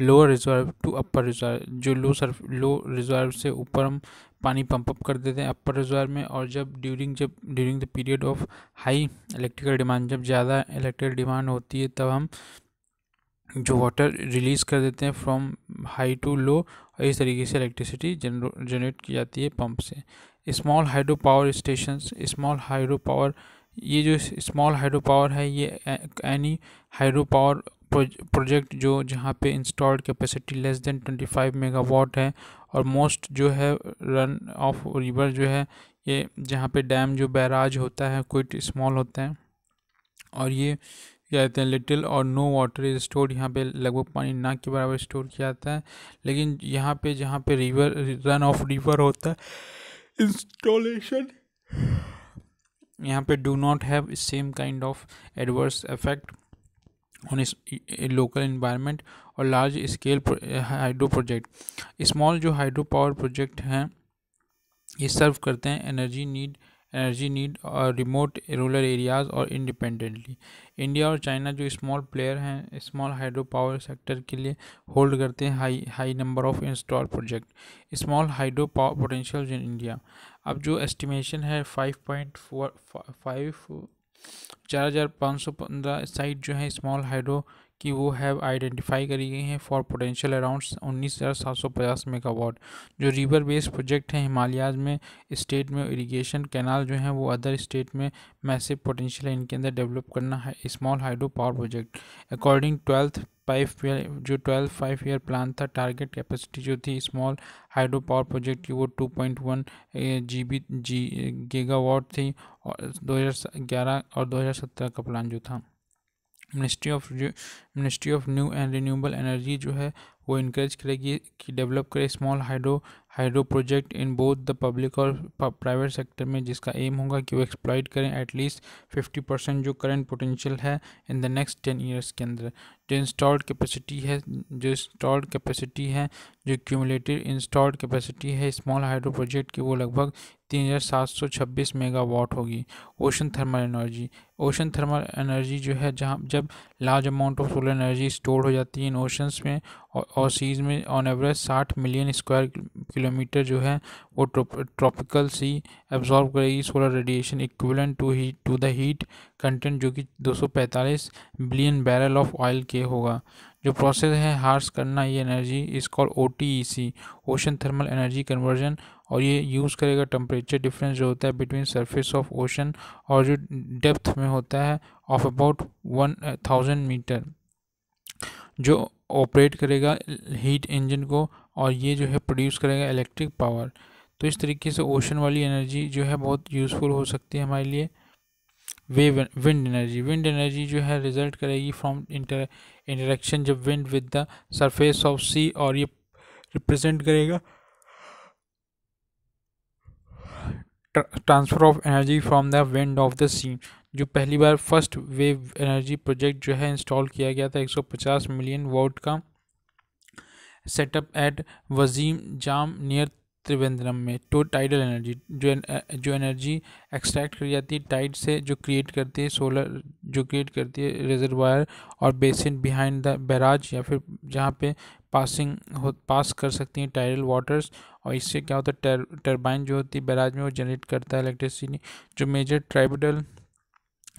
lower reserve to upper reserve जो लो सर लो रिजर्व से ऊपर हम पानी पंप अप कर देते हैं अपर रिजर्व में और जब ड्यूरिंग जब during the period of high electrical demand जब ज़्यादा इलेक्ट्रिकल डिमांड होती है तब हम जो वाटर रिलीज़ कर देते हैं फ्रॉम हाई टू लो और इस तरीके से इलेक्ट्रिसिटी जनरेट की जाती है पंप से small hydro power station small hydro power ये जो स्मॉल हाइड्रो पावर है ये एनी हाइड्रो पावर प्रोजेक्ट जो जहाँ पे installed capacity less than five megawatt है और मोस्ट जो है रन ऑफ रिवर जो है ये जहाँ पे डैम जो बैराज होता है क्विट स्मॉल होता है और ये किया जाता है लिटिल और नो वाटर इज स्टोर यहाँ पे लगभग पानी ना के बराबर स्टोर किया जाता है लेकिन यहाँ पे जहाँ पे रिवर रन ऑफ रिवर होता है इंस्टॉलेशन यहाँ पे do not have same kind of adverse effect on इस लोकल इन्वायरमेंट और large scale hydro project small जो हाइड्रो पावर प्रोजेक्ट हैं ये सर्व करते हैं energy need energy need uh, और रिमोट रूरल एरियाज़ और इंडिपेंडेंटली इंडिया और चाइना जो स्मॉल प्लेयर हैं स्मॉल हाइड्रो पावर सेक्टर के लिए होल्ड करते हैं high high number of install project small hydro power potential in India अब जो एस्टिमेशन है फाइव पॉइंट फोर फाइव चार हज़ार पाँच सौ पंद्रह साइट जो है स्मॉल हाइड्रो कि वो हैव आइडेंटिफाई करी गई हैं फॉर पोटेंशियल अराउंड उन्नीस हज़ार सात सौ पचास मेगावाट जो रिवर बेस्ड प्रोजेक्ट हैं हिमालयाज में स्टेट में इरिगेशन कैनाल जो हैं वो अदर स्टेट में मैसिव पोटेंशियल है इनके अंदर डेवलप करना है small hydro power project according twelfth five year जो ट्वेल्थ फाइव ईयर प्लान था टारगेट कैपेसिटी जो थी स्मॉल हाइड्रो पावर प्रोजेक्ट की वो two point one G B G watt थी और दो हज़ार ग्यारह और दो हज़ार सत्रह का प्लान जो था ministry of ministry of new and renewable energy जो है वो इनक्रेज करेगी कि डेवलप करे small hydro hydro project in both the public और प्राइवेट सेक्टर में जिसका एम होगा कि वो एक्सप्लाइट करें एटलीस्ट फिफ्टी परसेंट जो करंट पोटेंशियल है in the next ten years के अंदर जो इंस्टॉल्ड कैपेसिटी है जो इंस्टॉल्ड कैपेसिटी है जो क्यूमलेटिव इंस्टॉल्ड कैपेसिटी है स्मॉल हाइड्रो प्रोजेक्ट की वो लगभग तीन हज़ार सात सौ छब्बीस मेगावाट होगी ocean thermal energy ocean thermal energy जो है जहाँ जब large amount of solar energy store हो जाती है इन ओशंस में और सीज में ऑन एवरेज साठ मिलियन स्क्वायर किलो किलोमीटर जो है वो ट्रॉपिकल सी एब्जॉर्ब करेगी solar radiation equivalent to heat to the heat content जो कि 245 बिलियन बैरल ऑफ ऑयल के होगा जो प्रोसेस है हार्स करना ये एनर्जी इस कॉल ओ ओशन थर्मल एनर्जी कन्वर्जन और ये यूज़ करेगा टेम्परेचर डिफरेंस जो होता है बिटवीन सरफेस ऑफ ओशन और जो डेप्थ में होता है of about one thousand metre जो ऑपरेट करेगा हीट इंजन को और ये जो है प्रोड्यूस करेगा इलेक्ट्रिक पावर तो इस तरीके से ओशन वाली एनर्जी जो है बहुत यूज़फुल हो सकती है हमारे लिए वे विंड एनर्जी विंड एनर्जी जो है रिजल्ट करेगी फ्रॉम इंटर इंटरेक्शन जब wind with the surface of sea और ये रिप्रेजेंट करेगा transfer of energy from the wind of the sea जो पहली बार फर्स्ट वेव एनर्जी प्रोजेक्ट जो है इंस्टॉल किया गया था 150 मिलियन वोट का setup at Vizhinjam near Trivandrum में टो टाइडल एनर्जी जो एन, eh, जो एनर्जी एक्सट्रैक्ट करी जाती है टाइड से जो क्रिएट करती है सोलर जो क्रिएट करती है रिजर्वायर और बेसिन बिहाइंड द बैराज या फिर जहाँ पे पासिंग हो पास कर सकती हैं टाइडल वाटर्स और इससे क्या होता है टर, जो होती है बैराज में वो जनरेट करता है इलेक्ट्रिसिटी जो major tribal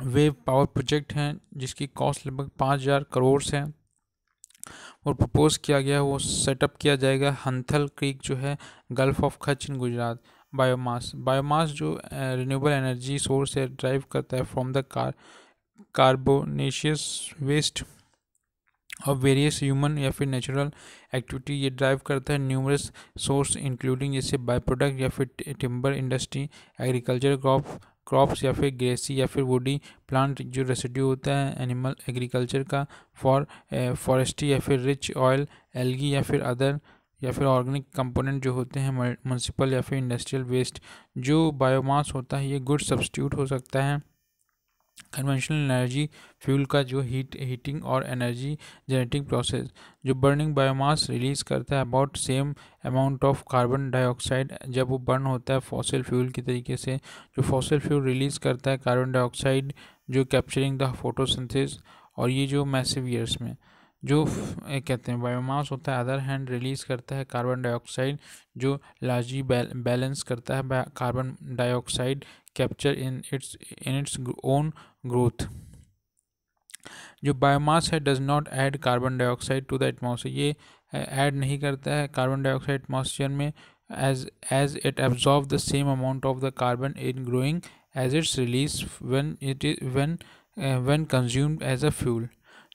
wave power project हैं जिसकी कॉस्ट लगभग पाँच हज़ार करोड़ से है और प्रपोज किया गया वो सेटअप किया जाएगा हंथल क्रीक जो है gulf of Kutch in Gujarat biomass biomass जो रिन्यूबल एनर्जी सोर्स है ड्राइव करता है from the car carbonaceous waste और वेरियस ह्यूमन या फिर नेचुरल एक्टिविटी ये ड्राइव करता है न्यूमरस सोर्स इंक्लूडिंग जैसे बाय प्रोडक्ट या फिर timber industry agriculture crop crops या फिर ग्रेसी या फिर वुडी प्लांट जो रेसिड्यू होता है एनिमल एग्रीकल्चर का फॉर फॉरेस्ट्री eh, या फिर रिच ऑयल एल्गी या फिर अदर या फिर ऑर्गेनिक कंपोनेंट जो होते हैं म्यूनसिपल या फिर इंडस्ट्रियल वेस्ट जो बायोमास होता है ये गुड सब्सटीट्यूट हो सकता है कन्वेंशनल एनर्जी फ्यूल का जो हीट हीटिंग और एनर्जी जनरेटिंग प्रोसेस जो बर्निंग बायोमास रिलीज़ करता है about same amount of carbon dioxide जब वो बर्न होता है फॉसिल फ्यूल के तरीके से जो फॉसिल फ्यूल रिलीज़ करता है कार्बन डाइऑक्साइड जो कैप्चरिंग द फोटोसिंथेसिस और ये जो मैसिव ईयर्स में जो कहते हैं बायोमास होता है अदर हैंड रिलीज़ करता है कार्बन डाइऑक्साइड जो लाजी बैलेंस करता है carbon dioxide capture in its in its own growth जो बायोमास है does not add carbon dioxide to the atmosphere ये ऐड नहीं करता है कार्बन डाइऑक्साइड एटमोसफेयर में as as it absorb the same amount of the carbon in growing as its release when it is when when consumed as a fuel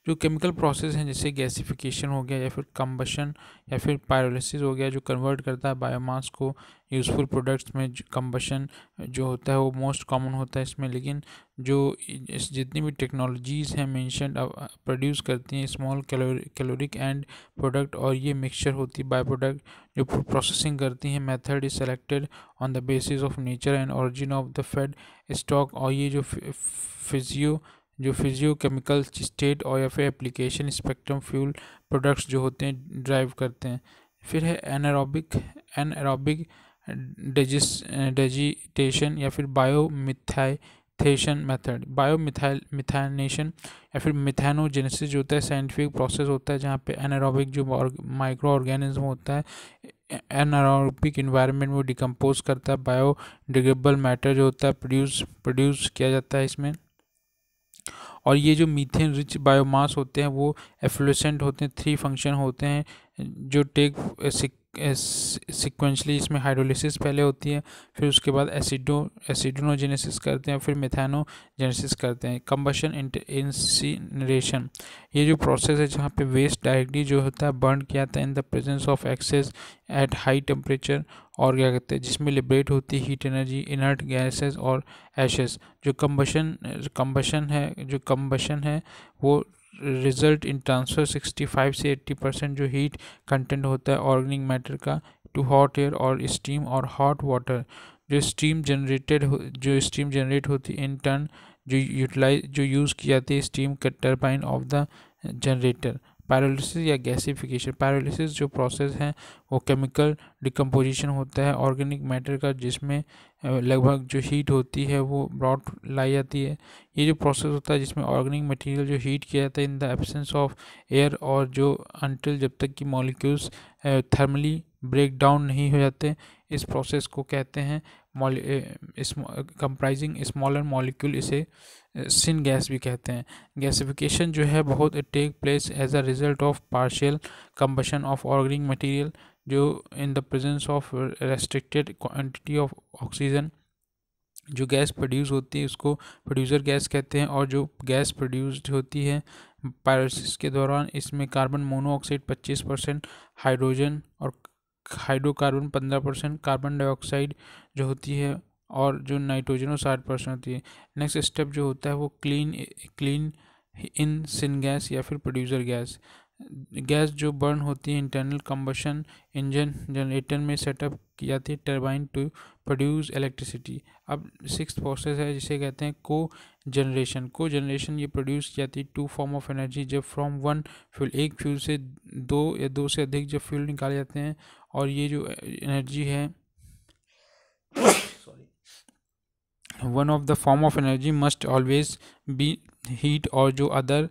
जो chemical process हैं जैसे gasification हो गया या फिर कम्बशन या फिर पायरोलिसिस हो गया जो कन्वर्ट करता है बायोमास को यूज़फुल प्रोडक्ट्स में कम्बशन जो होता है वो मोस्ट कॉमन होता है इसमें लेकिन जो इस जितनी भी टेक्नोलॉजीज़ हैं मैंशन प्रोड्यूस करती हैं स्मॉल कैलोरिक एंड प्रोडक्ट और ये मिक्सचर होती है बाय प्रोडक्ट जो प्रोसेसिंग करती हैं method is selected on the basis of nature and origin of the feedstock और ये जो फिजियो जो फिजियोकेमिकल स्टेट और या फिर एप्लीकेशन स्पेक्ट्रम फ्यूल प्रोडक्ट्स जो होते हैं ड्राइव करते हैं फिर है एनारोबिक एनारोबिक डेजिस डेजिटेशन या फिर बायोमिथाइथेशन मेथड बायोमिथाइल मिथाइनेशन या फिर मिथानोजेनेसिस जो होता है साइंटिफिक प्रोसेस होता है जहाँ पे एनारोबिक जो माइक्रो ऑर्गेनिज्म होता है एनारोबिक eh, इन्वायरमेंट में डिकम्पोज करता है बायोडिग्रेबल मैटर जो होता है प्रोड्यूस प्रोड्यूस किया जाता है इसमें और ये जो मीथेन रिच बायोमास होते हैं वो एफ्लोसेंट होते हैं थ्री फंक्शन होते हैं जो टेक सिक्वेंशली इसमें हाइड्रोलिसिस पहले होती है फिर उसके बाद एसिडो एसिडोनोजेनेसिस करते हैं फिर मिथेनोजेनेसिस करते हैं कम्बशन इंसिनरेशन ये जो प्रोसेस है जहाँ पे वेस्ट डायरेक्टली जो होता है बर्न किया जाता है in the presence of excess at high temperature और क्या कहते हैं जिसमें लिब्रेट होती हीट एनर्जी इनर्ट गैसेस और एशेस जो कम्बशन कम्बशन है जो कम्बशन है वो रिजल्ट इन ट्रांसफर 65 से 80 परसेंट जो हीट कंटेंट होता है ऑर्गेनिक मैटर का टू हॉट एयर और स्टीम और हॉट वाटर जो स्टीम जनरेटेड जो स्टीम जनरेट होती है इन टर्न जो यूटिलाइज जो यूज़ की जाती है स्टीम का turbine of the generator pyrolysis या गैसिफिकेशन पैरालिसिस जो प्रोसेस है वो केमिकल डिकम्पोजिशन होता है ऑर्गेनिक मैटर का जिसमें लगभग जो हीट होती है वो ब्रॉड लाई जाती है ये जो प्रोसेस होता है जिसमें ऑर्गेनिक मटेरियल जो हीट किया जाता है in the absence of air और जो अनटिल जब तक कि मॉलिक्यूल्स थर्मली ब्रेक डाउन नहीं हो जाते इस प्रोसेस को कहते हैं कंप्राइजिंग स्मॉलर मॉलिक्यूल इसे सिन गैस भी कहते हैं गैसिफिकेशन जो है बहुत take place as a result of partial combustion of organic material जो in the presence of restricted quantity of oxygen जो गैस प्रोड्यूस होती है उसको प्रोड्यूसर गैस कहते हैं और जो गैस प्रोड्यूस्ड होती है पायरोसिस के दौरान इसमें कार्बन मोनोऑक्साइड 25 परसेंट हाइड्रोजन और हाइड्रोकार्बन पंद्रह परसेंट कार्बन डाइऑक्साइड जो होती है और जो नाइट्रोजन वो साठ परसेंट होती है नेक्स्ट स्टेप जो होता है वो clean clean in syngas या फिर प्रोड्यूसर गैस गैस जो बर्न होती है इंटरनल कम्बशन इंजन जनरेटर में सेटअप की जाती है टर्बाइन टू प्रोड्यूस इलेक्ट्रिसिटी अब सिक्स प्रोसेस है जिसे कहते हैं को जनरेशन को जनरेशन ये प्रोड्यूस की जाती है टू फॉर्म ऑफ एनर्जी जब फ्रॉम वन फ्यूल एक फ्यूल से दो या दो से अधिक जब फ्यूल निकाले जाते हैं और ये जो एनर्जी है sorry one of the form of energy must always be heat और जो अदर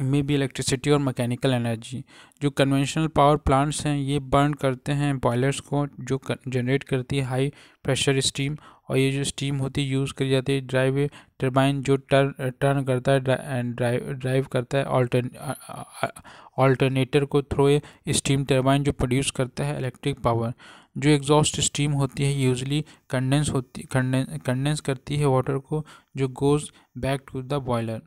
में भी इलेक्ट्रिसिटी और मैकेनिकल एनर्जी जो कन्वेंशनल पावर प्लांट्स हैं ये बर्न करते हैं बॉयलर्स को जो जनरेट करती है हाई प्रेशर स्टीम और ये जो स्टीम होती है यूज़ करी जाती है ड्राइव टर्बाइन जो टर्न टर्न करता है ड्राइव ड्राइव करता है ऑल्टरनेटर को थ्रो ए स्टीम टर्बाइन जो प्रोड्यूस करता है इलेक्ट्रिक पावर जो एग्जॉस्ट स्टीम होती है यूजली कंडेंस होती कंडेंस करती है वाटर को जो goes back to the boiler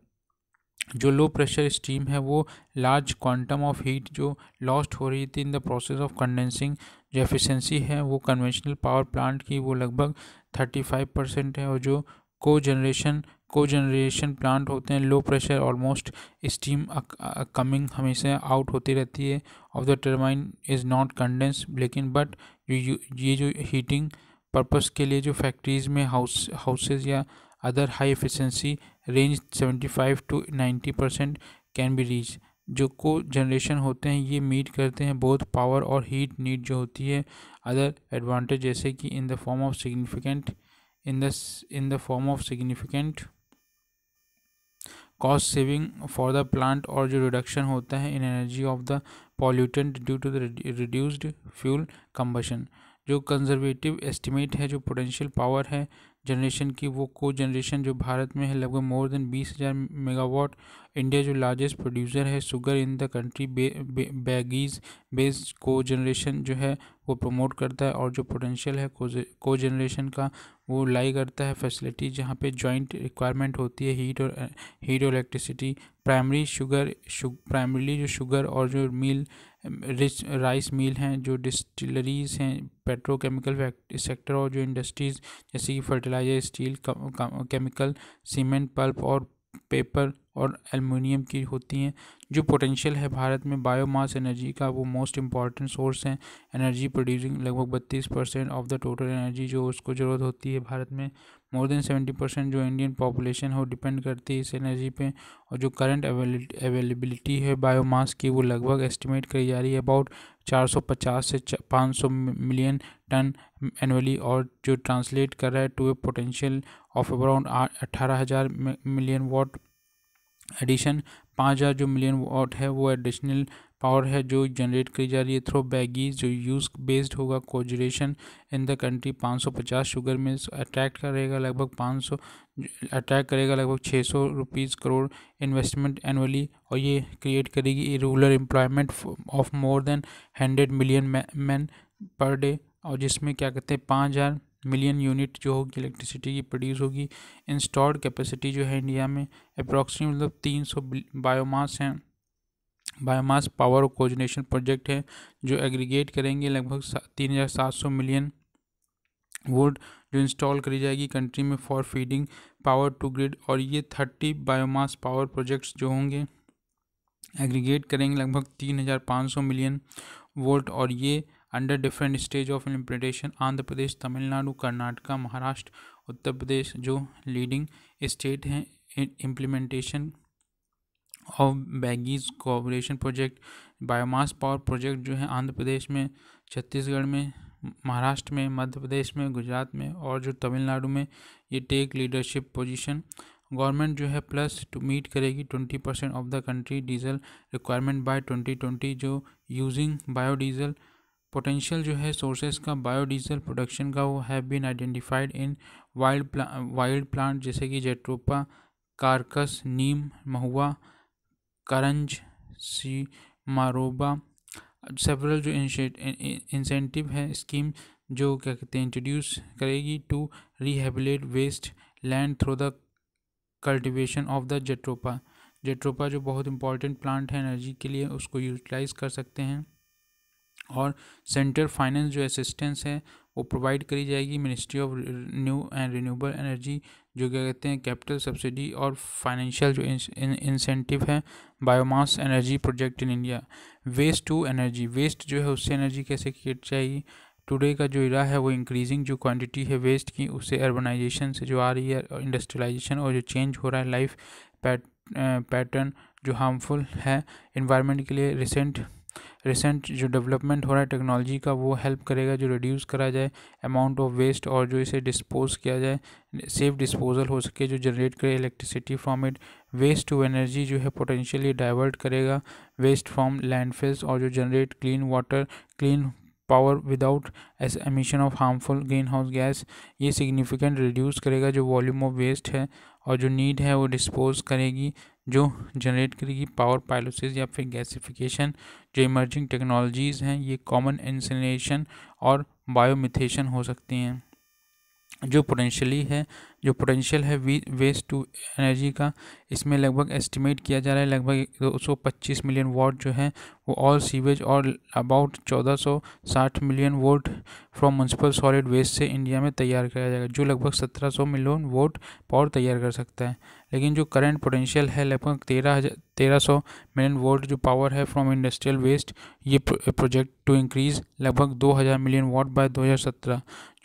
जो लो प्रेशर स्टीम है वो लार्ज क्वांटम ऑफ हीट जो लॉस्ट हो रही थी in the process of condensing जो एफिशिएंसी है वो कन्वेंशनल पावर प्लांट की वो लगभग थर्टी फाइव परसेंट है और जो को जनरेशन को जनरेशन प्लांट होते हैं low pressure almost steam coming हमेशा आउट होती रहती है of the turbine is not condense लेकिन बट ये जो हीटिंग पर्पज़ के लिए जो फैक्ट्रीज़ में हाउस हाउसेज या other high efficiency range seventy five to ninety percent can be reach जो को जनरेशन होते हैं ये मीट करते हैं बोथ पावर और हीट नीड जो होती है अदर एडवांटेज जैसे कि in the form of significant in the in the form of significant cost saving for the plant और जो रिडक्शन होता है in energy of the pollutant due to the reduced fuel combustion जो conservative estimate है जो potential power है generation की वो को जनरेशन जो भारत में है लगभग मोर देन बीस हज़ार मेगावाट इंडिया जो लार्जेस्ट प्रोड्यूसर है sugar in the country bagasse based cogeneration जो है वो प्रमोट करता है और जो पोटेंशियल है को जनरेशन का वो लाई करता है फैसिलिटी जहाँ पे जॉइंट रिक्वायरमेंट होती है हीट और हीट और इलेक्ट्रिसिटी प्राइमरी शुगर प्राइमरीली जो शुगर और जो मील रिच राइस मिल हैं जो डिस्टिलरीज हैं पेट्रोकेमिकल सेक्टर और जो इंडस्ट्रीज़ जैसे कि fertiliser steel chemical cement pulp और पेपर और एलमिनियम की होती हैं जो पोटेंशियल है भारत में बायोमास एनर्जी का वो मोस्ट इम्पॉर्टेंट सोर्स है एनर्जी प्रोड्यूसिंग लगभग बत्तीस परसेंट ऑफ द टोटल एनर्जी जो उसको ज़रूरत होती है भारत में मोर देन सेवेंटी परसेंट जो इंडियन पॉपुलेशन है वो डिपेंड करती है इस एनर्जी पे और जो करंट अवेलेबिलिटी है बायोमास की वो लगभग एस्टिमेट करी जा रही है अबाउट 450 से 500 मिलियन टन एनुअली और जो ट्रांसलेट कर रहा है to a potential of around अठारह हज़ार मिलियन वॉट एडिशन पाँच हज़ार जो मिलियन वॉट है वो एडिशनल पावर है जो जनरेट करी जा रही है थ्रो बैगीज जो यूज़ बेस्ड होगा cogeneration in the country 550 sugar mills attract करेगा लगभग 500 अट्रैक्ट करेगा लगभग छः सौ रुपीज़ करोड़ इन्वेस्टमेंट एनुअली और ये क्रिएट करेगी rural employment of more than hundred million man per day और जिसमें क्या कहते हैं पाँच हज़ार मिलियन यूनिट जो होगी इलेक्ट्रिसिटी की प्रोड्यूस होगी इंस्टॉल्ड कैपेसिटी जो है इंडिया में अप्रॉक्सीमेट मतलब तीन सौ बायोमास हैं बायोमास पावर कोजनेशन प्रोजेक्ट है जो एग्रीगेट करेंगे लगभग तीन हज़ार सात सौ मिलियन वुड जो इंस्टॉल करी जाएगी कंट्री में for feeding power to grid और ये थर्टी बायोमास पावर प्रोजेक्ट्स जो होंगे एग्रीगेट करेंगे लगभग तीन हज़ार पाँच सौ मिलियन वोल्ट और ये under different stage of implementation Andhra Pradesh Tamil Nadu Karnataka Maharashtra Uttar Pradesh जो लीडिंग स्टेट हैं इम्प्लीमेंटेशन और bagasse cooperation project biomass power project जो है आंध्र प्रदेश में छत्तीसगढ़ में महाराष्ट्र में मध्य प्रदेश में गुजरात में और जो तमिलनाडु में ये टेक लीडरशिप पोजीशन गवर्नमेंट जो है प्लस टू मीट करेगी twenty percent of the country diesel requirement by twenty twenty जो यूजिंग बायोडीजल पोटेंशियल जो है सोर्सेज का बायोडीजल प्रोडक्शन का वो have been identified in wild प्ला वाइल्ड प्लांट जैसे कि jatropha curcas neem mahua karanj simarouba several जो इंसेंटिव है स्कीम जो क्या कहते हैं इंट्रोड्यूस करेगी to rehabilitate wasteland through the cultivation of the jatropha jatropha जो बहुत इंपॉर्टेंट प्लांट है एनर्जी के लिए उसको यूटिलाइज कर सकते हैं और सेंट्रल फाइनेंस जो असिस्टेंस है वो प्रोवाइड करी जाएगी ministry of new and renewable energy जो क्या कहते हैं कैपिटल सब्सिडी और फाइनेंशियल जो इंसेंटिव है biomass energy project in India waste to energy waste जो है उससे एनर्जी कैसे की जाएगी टुडे का जो इरा है वो इंक्रीजिंग जो क्वांटिटी है वेस्ट की उससे अर्बनाइजेशन से जो आ रही है इंडस्ट्रियलाइजेशन और जो चेंज हो रहा है लाइफ पैटर्न जो हार्मफुल है इन्वायरमेंट के लिए रिसेंट रिसेंट जो डेवलपमेंट हो रहा है टेक्नोलॉजी का वो हेल्प करेगा जो रिड्यूस करा जाए अमाउंट ऑफ वेस्ट और जो इसे डिस्पोज किया जाए सेफ डिस्पोजल हो सके जो जनरेट करे electricity from it waste to energy जो है पोटेंशियली डाइवर्ट करेगा वेस्ट फ्रॉम लैंडफिल्स और जो generate clean water clean power without S emission of harmful greenhouse gas ये सिग्निफिकेंट रिड्यूस करेगा जो वॉल्यूम ऑफ वेस्ट है और जो नीड है वो डिस्पोज करेगी जो जनरेट करेगी पावर पायलोसिस या फिर गैसिफिकेशन जो इमर्जिंग टेक्नोलॉजीज़ हैं ये कॉमन इंसिनेशन और बायोमिथेशन हो सकती हैं जो पोटेंशली है जो पोटेंशियल है वेस्ट टू एनर्जी का इसमें लगभग एस्टिमेट किया जा रहा है लगभग 225 मिलियन वाट जो है वो ऑल सीवेज और about 1460 million watt from municipal solid waste से इंडिया में तैयार किया जाएगा जो लगभग 1700 मिलियन वोट पावर तैयार कर सकता है लेकिन जो करंट पोटेंशियल है लगभग तेरह तेरह सौ मिलियन वोट जो पावर है फ्रॉम इंडस्ट्रियल वेस्ट ये प्रोजेक्ट टू इंक्रीज़ लगभग दो मिलियन वाट बाय दो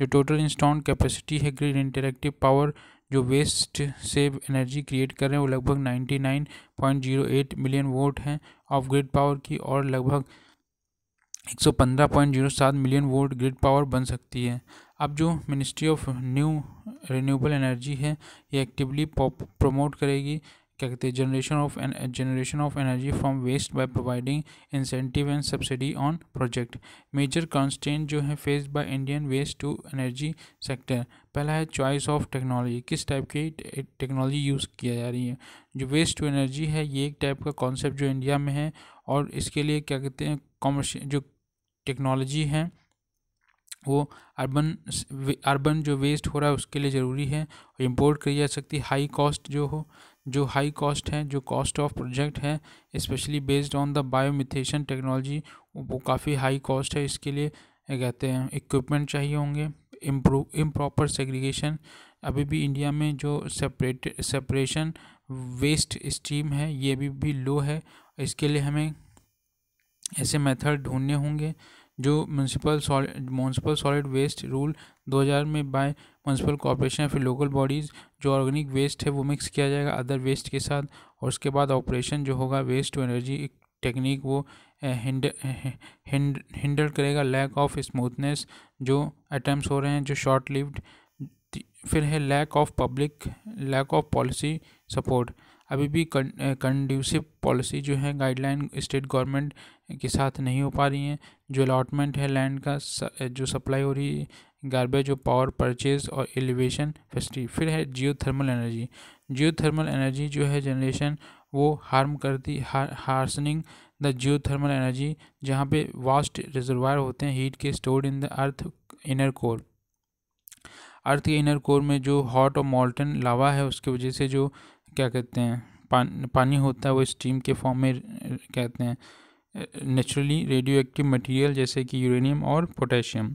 जो टोटल इंस्टॉल कैपेसिटी है ग्रिड इंटरेक्टिव पावर जो वेस्ट से एनर्जी क्रिएट कर रहे हैं वो लगभग 99.08 मिलियन वोट हैं ऑफ ग्रिड पावर की और लगभग 115.07 मिलियन वोट ग्रिड पावर बन सकती है अब जो ministry of new renewable energy है ये एक्टिवली प्रमोट करेगी क्या कहते हैं generation of generation of energy from waste by providing incentive and subsidy on project major constant जो है faced by Indian waste to energy sector पहला है चॉइस ऑफ टेक्नोलॉजी किस टाइप की टेक्नोलॉजी यूज़ किया जा रही है जो वेस्ट टू एनर्जी है ये एक टाइप का कॉन्सेप्ट जो इंडिया में है और इसके लिए क्या कहते हैं कॉमर्शियल जो टेक्नोलॉजी है वो अर्बन अर्बन जो वेस्ट हो रहा है उसके लिए ज़रूरी है इंपोर्ट करी जा सकती है हाई कॉस्ट जो हो जो हाई कॉस्ट हैं जो कॉस्ट ऑफ प्रोजेक्ट हैं specially based on the biomethanation technology वो काफ़ी हाई कॉस्ट है इसके लिए कहते हैं इक्विपमेंट चाहिए होंगे इम्प्रॉपर सेग्रीगेशन अभी भी इंडिया में जो सेपरेट सेपरेशन वेस्ट स्ट्रीम है ये अभी भी लो है इसके लिए हमें ऐसे मेथड ढूंढने होंगे जो municipal solid municipal solid waste rule 2000 में बाय म्यूनसिपल कॉरपोरेशन ऑफ फिर लोकल बॉडीज़ जो ऑर्गेनिक वेस्ट है वो मिक्स किया जाएगा अदर वेस्ट के साथ और उसके बाद ऑपरेशन जो होगा वेस्ट टू एनर्जी टेक्निक वो हैंडल करेगा लैक ऑफ स्मूथनेस जो अटैम्प्ट हो रहे हैं जो शॉर्ट लिव्ड फिर है lack of public lack of policy support अभी भी कंड्यूसिव पॉलिसी जो है गाइडलाइन स्टेट गवर्नमेंट के साथ नहीं हो पा रही हैं जो अलाटमेंट है लैंड का जो सप्लाई हो रही गार्बेज और पावर परचेज और एलिवेशन फैसिलिटी फिर है geothermal energy geothermal energy जो है जनरेशन वो हार्म करती हार, harnessing the geothermal energy जहाँ पे वास्ट रिजर्वायर होते हैं हीट के stored in the earth inner core earth के इनर कोर में जो हॉट और मॉल्टन लावा है उसकी वजह से जो क्या कहते हैं पान, पानी होता है वो स्टीम के फॉर्म में कहते हैं नेचुरली रेडियो एक्टिव मटीरियल जैसे कि यूरेनियम और potassium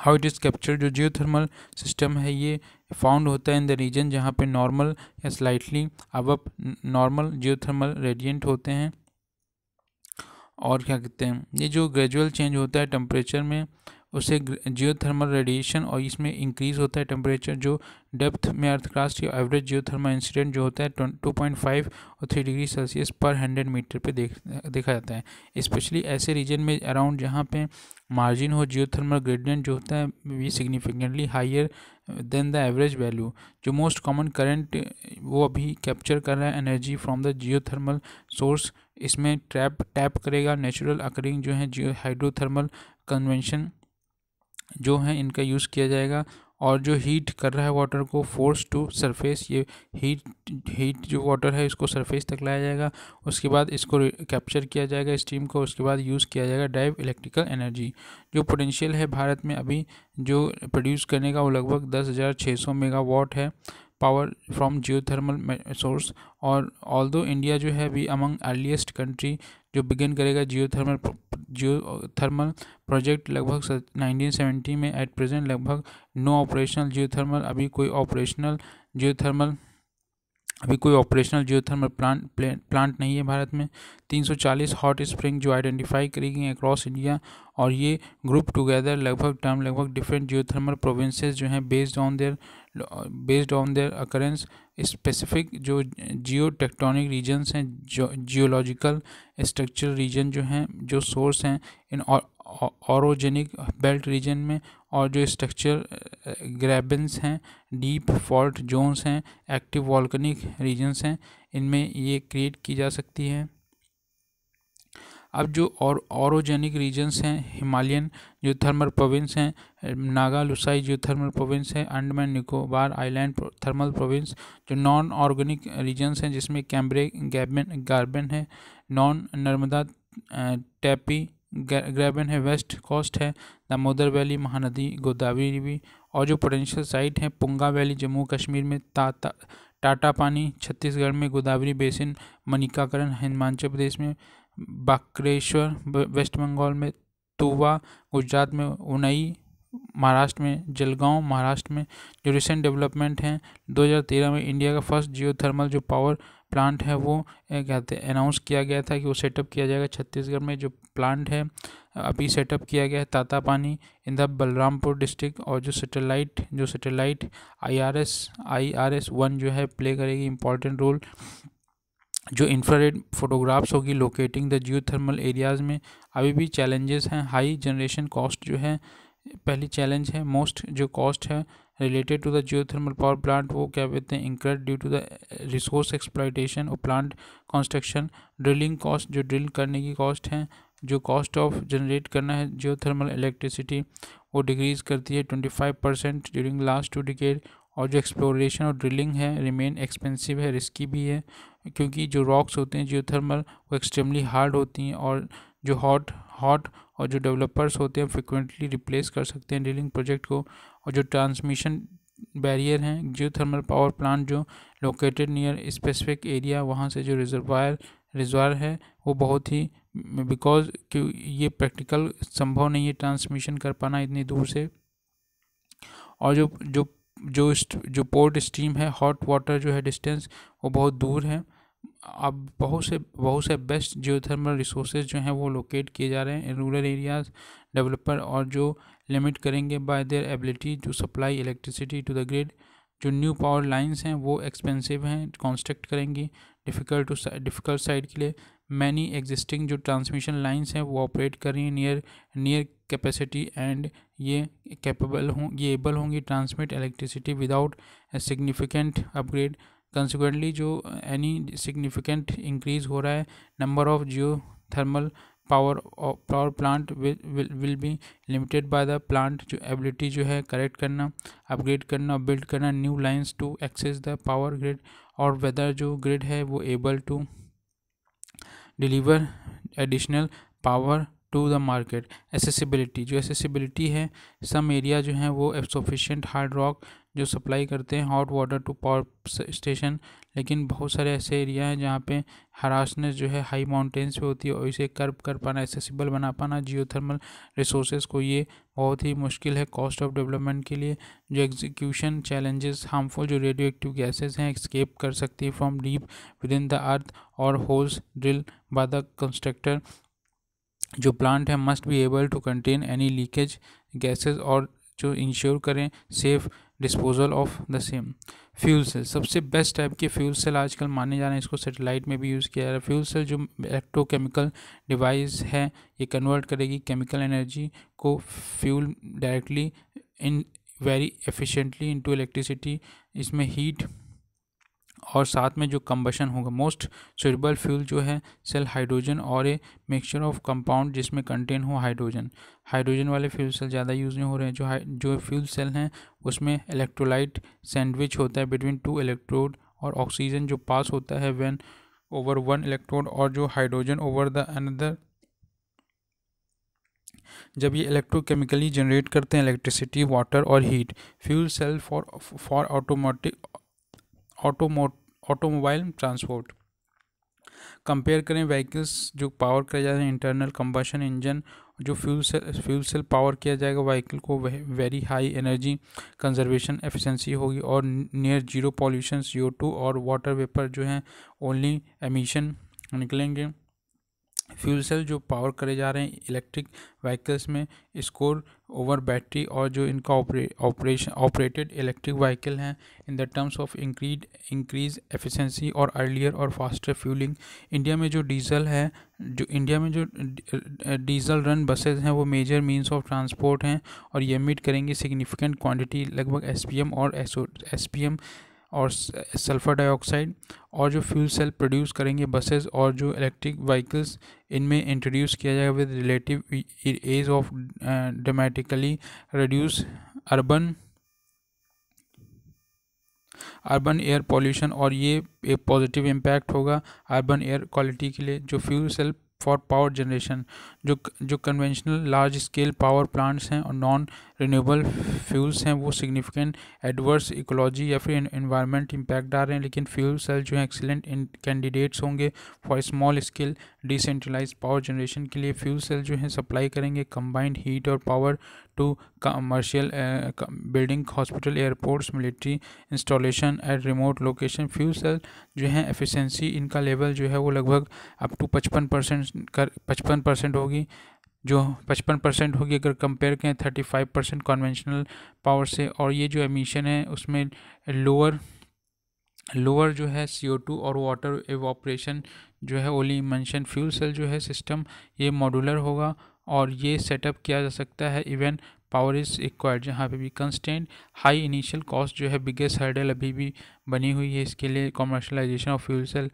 how it is capture जो जियो थर्मल सिस्टम है ये फाउंड होता है इन द रीजन जहाँ पे नॉर्मल या स्लाइटली अब नॉर्मल जियोथर्मल रेडियंट होते हैं और क्या कहते हैं ये जो ग्रेजुअल चेंज होता है टेम्परेचर में उससे जियोथर्मल रेडिएशन और इसमें इंक्रीज़ होता है टेम्परेचर जो डेप्थ में अर्थक्रास्ट या एवरेज जियोथर्मल इंसिडेंट जो होता है टू पॉइंट फाइव और थ्री डिग्री सेल्सियस पर हंड्रेड मीटर पे देख देखा जाता है स्पेशली ऐसे रीजन में अराउंड जहाँ पे मार्जिन हो जियोथर्मल ग्रेडियंट जो होता है we significantly higher than the average value जो मोस्ट कॉमन करंट वो अभी कैप्चर कर रहा है energy from the geothermal source इसमें ट्रैप टैप करेगा नेचुरल अकरिंग जो है जियो हाइड्रोथर्मल कन्वेंशन जो हैं इनका यूज़ किया जाएगा और जो हीट कर रहा है वाटर को फोर्स टू सरफेस ये हीट हीट जो वाटर है इसको सरफेस तक लाया जाएगा उसके बाद इसको कैप्चर किया जाएगा स्टीम को उसके बाद यूज़ किया जाएगा डाइव इलेक्ट्रिकल एनर्जी जो पोटेंशियल है भारत में अभी जो प्रोड्यूस करने का वो लगभग दस हज़ार छः सौ मेगावाट है पावर फ्रॉम जियो सोर्स और ऑल दो इंडिया जो है वी अमंग अर्लीस्ट कंट्री जो बिगिन करेगा geothermal geothermal project लगभग 1970 में एट प्रेजेंट लगभग नो ऑपरेशनल जियो थर्मल अभी कोई ऑपरेशनल जियो थर्मल अभी कोई operational geothermal plant plant नहीं है भारत में 340 हॉट स्प्रिंग जो आइडेंटिफाई करी गई अक्रॉस इंडिया और ये ग्रुप टुगेदर लगभग टर्म लगभग डिफरेंट जियो थर्मल प्रोविंसेज जो हैं based on their based on their occurrence specific जो जियो टेक्टोनिक रीजन्स हैं जियोलॉजिकल स्ट्रक्चरल रीजन जो हैं जो सोर्स हैं इन औरजेनिक बेल्ट रीजन में और जो स्ट्रक्चर ग्रेबेंस uh, हैं डीप फॉल्ट जोन्स हैं एक्टिव वॉल्कनिक रीजन्स हैं इनमें ये क्रिएट की जा सकती है अब जो और औरोजेनिक रीजन्स हैं हिमालयन जो थर्मल प्रोविंस हैं नागा लुसाई जो थर्मल प्रोविंस है Andaman Nicobar island thermal province जो नॉन ऑर्गेनिक रीजन्स हैं जिसमें कैम्ब्रे गैबन गार्बन है नॉन नर्मदा टैपी ग्रैबन है वेस्ट कोस्ट है दामोदर वैली महानदी गोदावरी भी और जो पोटेंशियल साइट हैं पुंगा वैली जम्मू कश्मीर में ता टाटा पानी छत्तीसगढ़ में गोदावरी बेसिन मनिकाकरण हिमाचल प्रदेश में बाक्रेश्वर वेस्ट बंगाल में तुवा गुजरात में उनई महाराष्ट्र में जलगांव महाराष्ट्र में जो रिसेंट डेवलपमेंट हैं 2013 में इंडिया का फर्स्ट जियो थर्मल जो पावर प्लांट है वो कहते हैं अनाउंस किया गया था कि वो सेटअप किया जाएगा छत्तीसगढ़ में जो प्लांट है अभी सेटअप किया गया है ताता पानी इन द बलरामपुर डिस्ट्रिक्ट और जो सैटेलाइट जो सैटेलाइट आईआरएस आईआरएस वन जो है प्ले करेगी इंपॉर्टेंट रोल जो इंफ्रारेड फोटोग्राफ्स होगी लोकेटिंग द जियोथर्मल एरियाज़ में अभी भी चैलेंजेस हैं हाई जनरेशन कॉस्ट जो है पहली चैलेंज है मोस्ट जो कॉस्ट है related to the geothermal power plant वो क्या कहते हैं incur due to the resource exploitation और प्लांट कंस्ट्रक्शन ड्रिलिंग कॉस्ट जो ड्रिल करने की कॉस्ट है जो कॉस्ट ऑफ जनरेट करना है जियोथर्मल इलेक्ट्रिसिटी वो डिक्रीज़ करती है twenty five percent during last two decade और जो एक्सप्लोरेशन और ड्रिलिंग है रिमेन एक्सपेंसिव है रिस्की भी है क्योंकि जो रॉक्स होते हैं जियो थर्मल वो एक्सट्रीमली हार्ड होती हैं और जो हॉट हॉट और जो डेवलपर्स होते हैं फ्रिक्वेंटली रिप्लेस कर सकते हैं डीलिंग प्रोजेक्ट को और जो ट्रांसमिशन बैरियर हैं जियो थर्मल पावर प्लांट जो लोकेटेड नियर स्पेसिफिक एरिया वहाँ से जो रिजर्वायर रिजर्वायर है वो बहुत ही बिकॉज क्यों ये प्रैक्टिकल संभव नहीं है ट्रांसमिशन कर पाना इतनी दूर से और जो जो जो जो पोर्ट स्ट्रीम है हॉट वाटर जो है डिस्टेंस वो बहुत दूर है अब बहुत से बहुत से बेस्ट जियोथर्मल रिसोर्सेज जो हैं वो लोकेट किए जा रहे हैं रूरल एरियाज डेवलपर और जो लिमिट करेंगे by their ability to supply electricity to the grid जो न्यू पावर लाइंस हैं वो एक्सपेंसिव हैं कंस्ट्रक्ट करेंगी डिफ़िकल्ट टू डिफ़िकल्ट साइड के लिए मैनी एग्जिस्टिंग जो ट्रांसमिशन लाइंस हैं वो ऑपरेट कर रही हैं नियर नियर कैपेसिटी एंड ये कैपेबल हों ये एबल होंगी transmit electricity without significant upgrade consequently जो एनी सिग्निफिकेंट इंक्रीज हो रहा है number of geothermal power power plant will be limited by the plant जो एबिलिटी जो है करेक्ट करना अपग्रेड करना बिल्ड करना new lines to access the power grid और वेदर जो ग्रिड है वो able to deliver additional power to the market accessibility जो एसेसिबिलिटी है सम एरिया जो है वो एफ सफिशेंट हार्ड रॉक जो सप्लाई करते हैं hot water to power station लेकिन बहुत सारे ऐसे एरिया हैं जहाँ पे हरासनेस जो है हाई माउंटेन्स पे होती है और इसे कर्ब कर पाना एक्सेसिबल बना पाना जियो थर्मल रिसोर्सेज को ये बहुत ही मुश्किल है कॉस्ट ऑफ डेवलपमेंट के लिए जो एग्जीक्यूशन चैलेंजेस हार्मफुल जो रेडियो एक्टिव गैसेज हैं एक्सकेप कर सकती है from deep within the earth और holes drill by the constructor जो प्लांट है must be able to contain any leakage gases और जो इंश्योर करें safe disposal of the same fuel cell सबसे बेस्ट टाइप के फ्यूल सेल आजकल माने जा रहे हैं इसको सेटेलाइट में भी यूज़ किया जा रहा है फ्यूल सेल जो इलेक्ट्रोकेमिकल डिवाइस है ये कन्वर्ट करेगी केमिकल एनर्जी को fuel directly in very in into electricity इसमें हीट और साथ में जो कम्बशन होगा मोस्ट सुटेबल फ्यूल जो है सेल हाइड्रोजन और ए मिक्सचर ऑफ कंपाउंड जिसमें कंटेन हो हाइड्रोजन हाइड्रोजन वाले फ्यूल सेल ज़्यादा यूज नहीं हो रहे हैं जो जो फ्यूल सेल हैं उसमें इलेक्ट्रोलाइट सैंडविच होता है बिटवीन टू इलेक्ट्रोड और ऑक्सीजन जो पास होता है वेन ओवर वन इलेक्ट्रोड और जो हाइड्रोजन ओवर द अनदर जब ये इलेक्ट्रोकेमिकली जनरेट करते हैं इलेक्ट्रिसिटी वाटर और heat fuel cell for for automatic ऑटोमोट ऑटोमोबाइल ट्रांसपोर्ट कंपेयर करें व्हीकल्स जो पावर किया जा रहे हैं इंटरनल कंबशन इंजन जो fuel cell fuel cell power किया जाएगा व्हीकल को वे, very high energy conservation efficiency होगी और near zero pollution CO two और वाटर वेपर जो हैं ओनली एमिशन निकलेंगे फ्यूल सेल जो पावर करे जा रहे हैं इलेक्ट्रिक व्हीकल्स में स्कोर ओवर बैटरी और जो इनका ऑपरेशन ऑपरेटेड इलेक्ट्रिक व्हीकल हैं इन द टर्म्स ऑफ इंक्रीड इंक्रीज एफिशिएंसी और अर्लियर और फास्टर फ्यूलिंग इंडिया में जो डीजल है जो इंडिया में जो डीजल रन बसेज हैं वो मेजर मीन्स ऑफ ट्रांसपोर्ट हैं और ये मीट करेंगे सिग्निफिकेंट क्वान्टिटी लगभग एस और एस और सल्फ़र डाइऑक्साइड और जो फ्यूल सेल प्रोड्यूस करेंगे बसेस और जो इलेक्ट्रिक व्हीकल्स इनमें इंट्रोड्यूस किया जाएगा with relative ease of dramatically reduce urban urban air pollution और ये एक पॉजिटिव इम्पैक्ट होगा अर्बन एयर क्वालिटी के लिए जो fuel cell for power generation जो जो conventional large scale power plants हैं और नॉन रिन्यूएबल फ्यूल्स हैं वो सिग्निफिकेंट एडवर्स इकोलॉजी या फिर इन्वायरमेंट इम्पैक्ट आ रहे हैं लेकिन फ्यूल सेल जो हैं एक्सीलेंट कैंडिडेट्स होंगे for small scale decentralise power generation के लिए फ्यूल सेल जो है सप्लाई करेंगे कंबाइंड हीट और power to commercial building hospital airports military installation at remote location फ्यू फ्यूल सेल जो है एफिशिएंसी इनका लेवल जो है वो लगभग अप टू पचपन परसेंट कर पचपन परसेंट होगी जो पचपन परसेंट होगी अगर कंपेयर करें thirty five percent conventional power से और ये जो एमिशन है उसमें लोअर लोअर जो है सी ओ टू और वाटर एवॉपरेशन जो है ओली मैंशन फ्यूल सेल जो है सिस्टम ये मॉडुलर होगा और ये सेटअप किया जा सकता है इवन पावर इज रिक्वायर्ड जहाँ पे भी कंस्टेंट हाई इनिशियल कॉस्ट जो है बिगेस्ट हर्डल अभी भी बनी हुई है इसके लिए commercialisation of fuel cell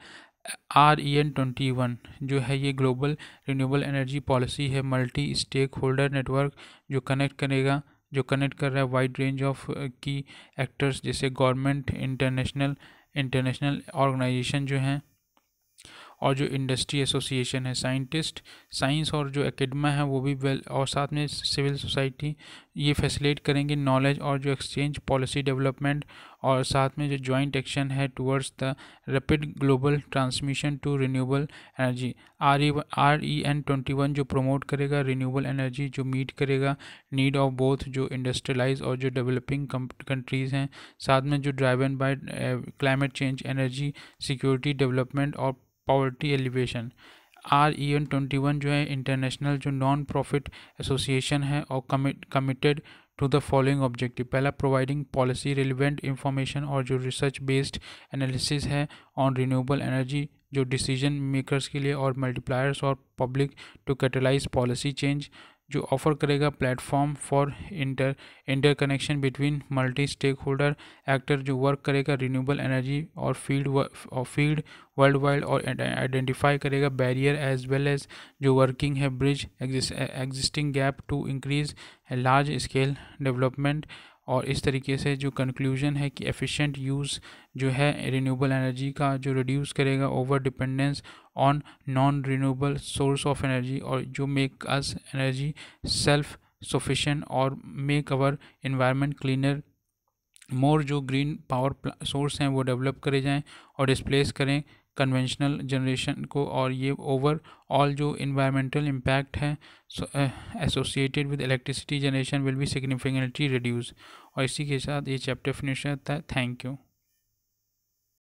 R E N twenty one जो है ये ग्लोबल रिन्यूएबल एनर्जी पॉलिसी है मल्टी स्टेक होल्डर नेटवर्क जो कनेक्ट करेगा जो कनेक्ट कर रहा है वाइड रेंज ऑफ की एक्टर्स जैसे गवर्नमेंट इंटरनेशनल इंटरनेशनल ऑर्गेनाइजेशन जो हैं और जो इंडस्ट्री एसोसिएशन है साइंटिस्ट साइंस और जो एकेडमा है वो भी वेल और साथ में सिविल सोसाइटी ये फैसिलेट करेंगे नॉलेज और जो एक्सचेंज पॉलिसी डेवलपमेंट और साथ में जो जॉइंट एक्शन है towards the rapid global transmission to renewable energy R E R E N twenty one जो प्रमोट करेगा रिन्यूएबल एनर्जी जो मीट करेगा नीड ऑफ बोथ जो इंडस्ट्रियलाइज और जो डेवलपिंग कंट्रीज़ हैं साथ में जो driven by climate change energy security development और poverty alleviation R E N twenty one जो है इंटरनेशनल जो नॉन प्रॉफिट एसोसिएशन है और committed to the following objective पहला प्रोवाइडिंग पॉलिसी रिलिवेंट इंफॉर्मेशन और जो रिसर्च बेस्ड एनालिसिस है ऑन रिन्यूएबल एनर्जी जो डिसीजन मेकर्स के लिए और मल्टीप्लायर्स और public to catalyse policy change जो ऑफर करेगा platform for inter interconnection between multi stakeholder actor जो वर्क करेगा रिन्यूबल एनर्जी और फील्ड और फील्ड वर्ल्ड वाइड और आइडेंटिफाई करेगा बैरियर एज वेल एज जो वर्किंग है bridge existing gap to increase large scale development और इस तरीके से जो कंक्लूजन है कि एफिशिएंट यूज़ जो है रिन्यूएबल एनर्जी का जो रिड्यूस करेगा over dependence on non renewable source of energy और जो make us energy self sufficient और make our environment cleaner more जो ग्रीन पावर सोर्स हैं वो डेवलप करे जाएं और डिस्प्लेस करें कन्वेंशनल जनरेशन को और ये ओवरऑल जो इन्वायरमेंटल इम्पैक्ट है associated with electricity generation will be significantly reduce और इसी के साथ ये चैप्टर फिनिश रहता है थैंक यू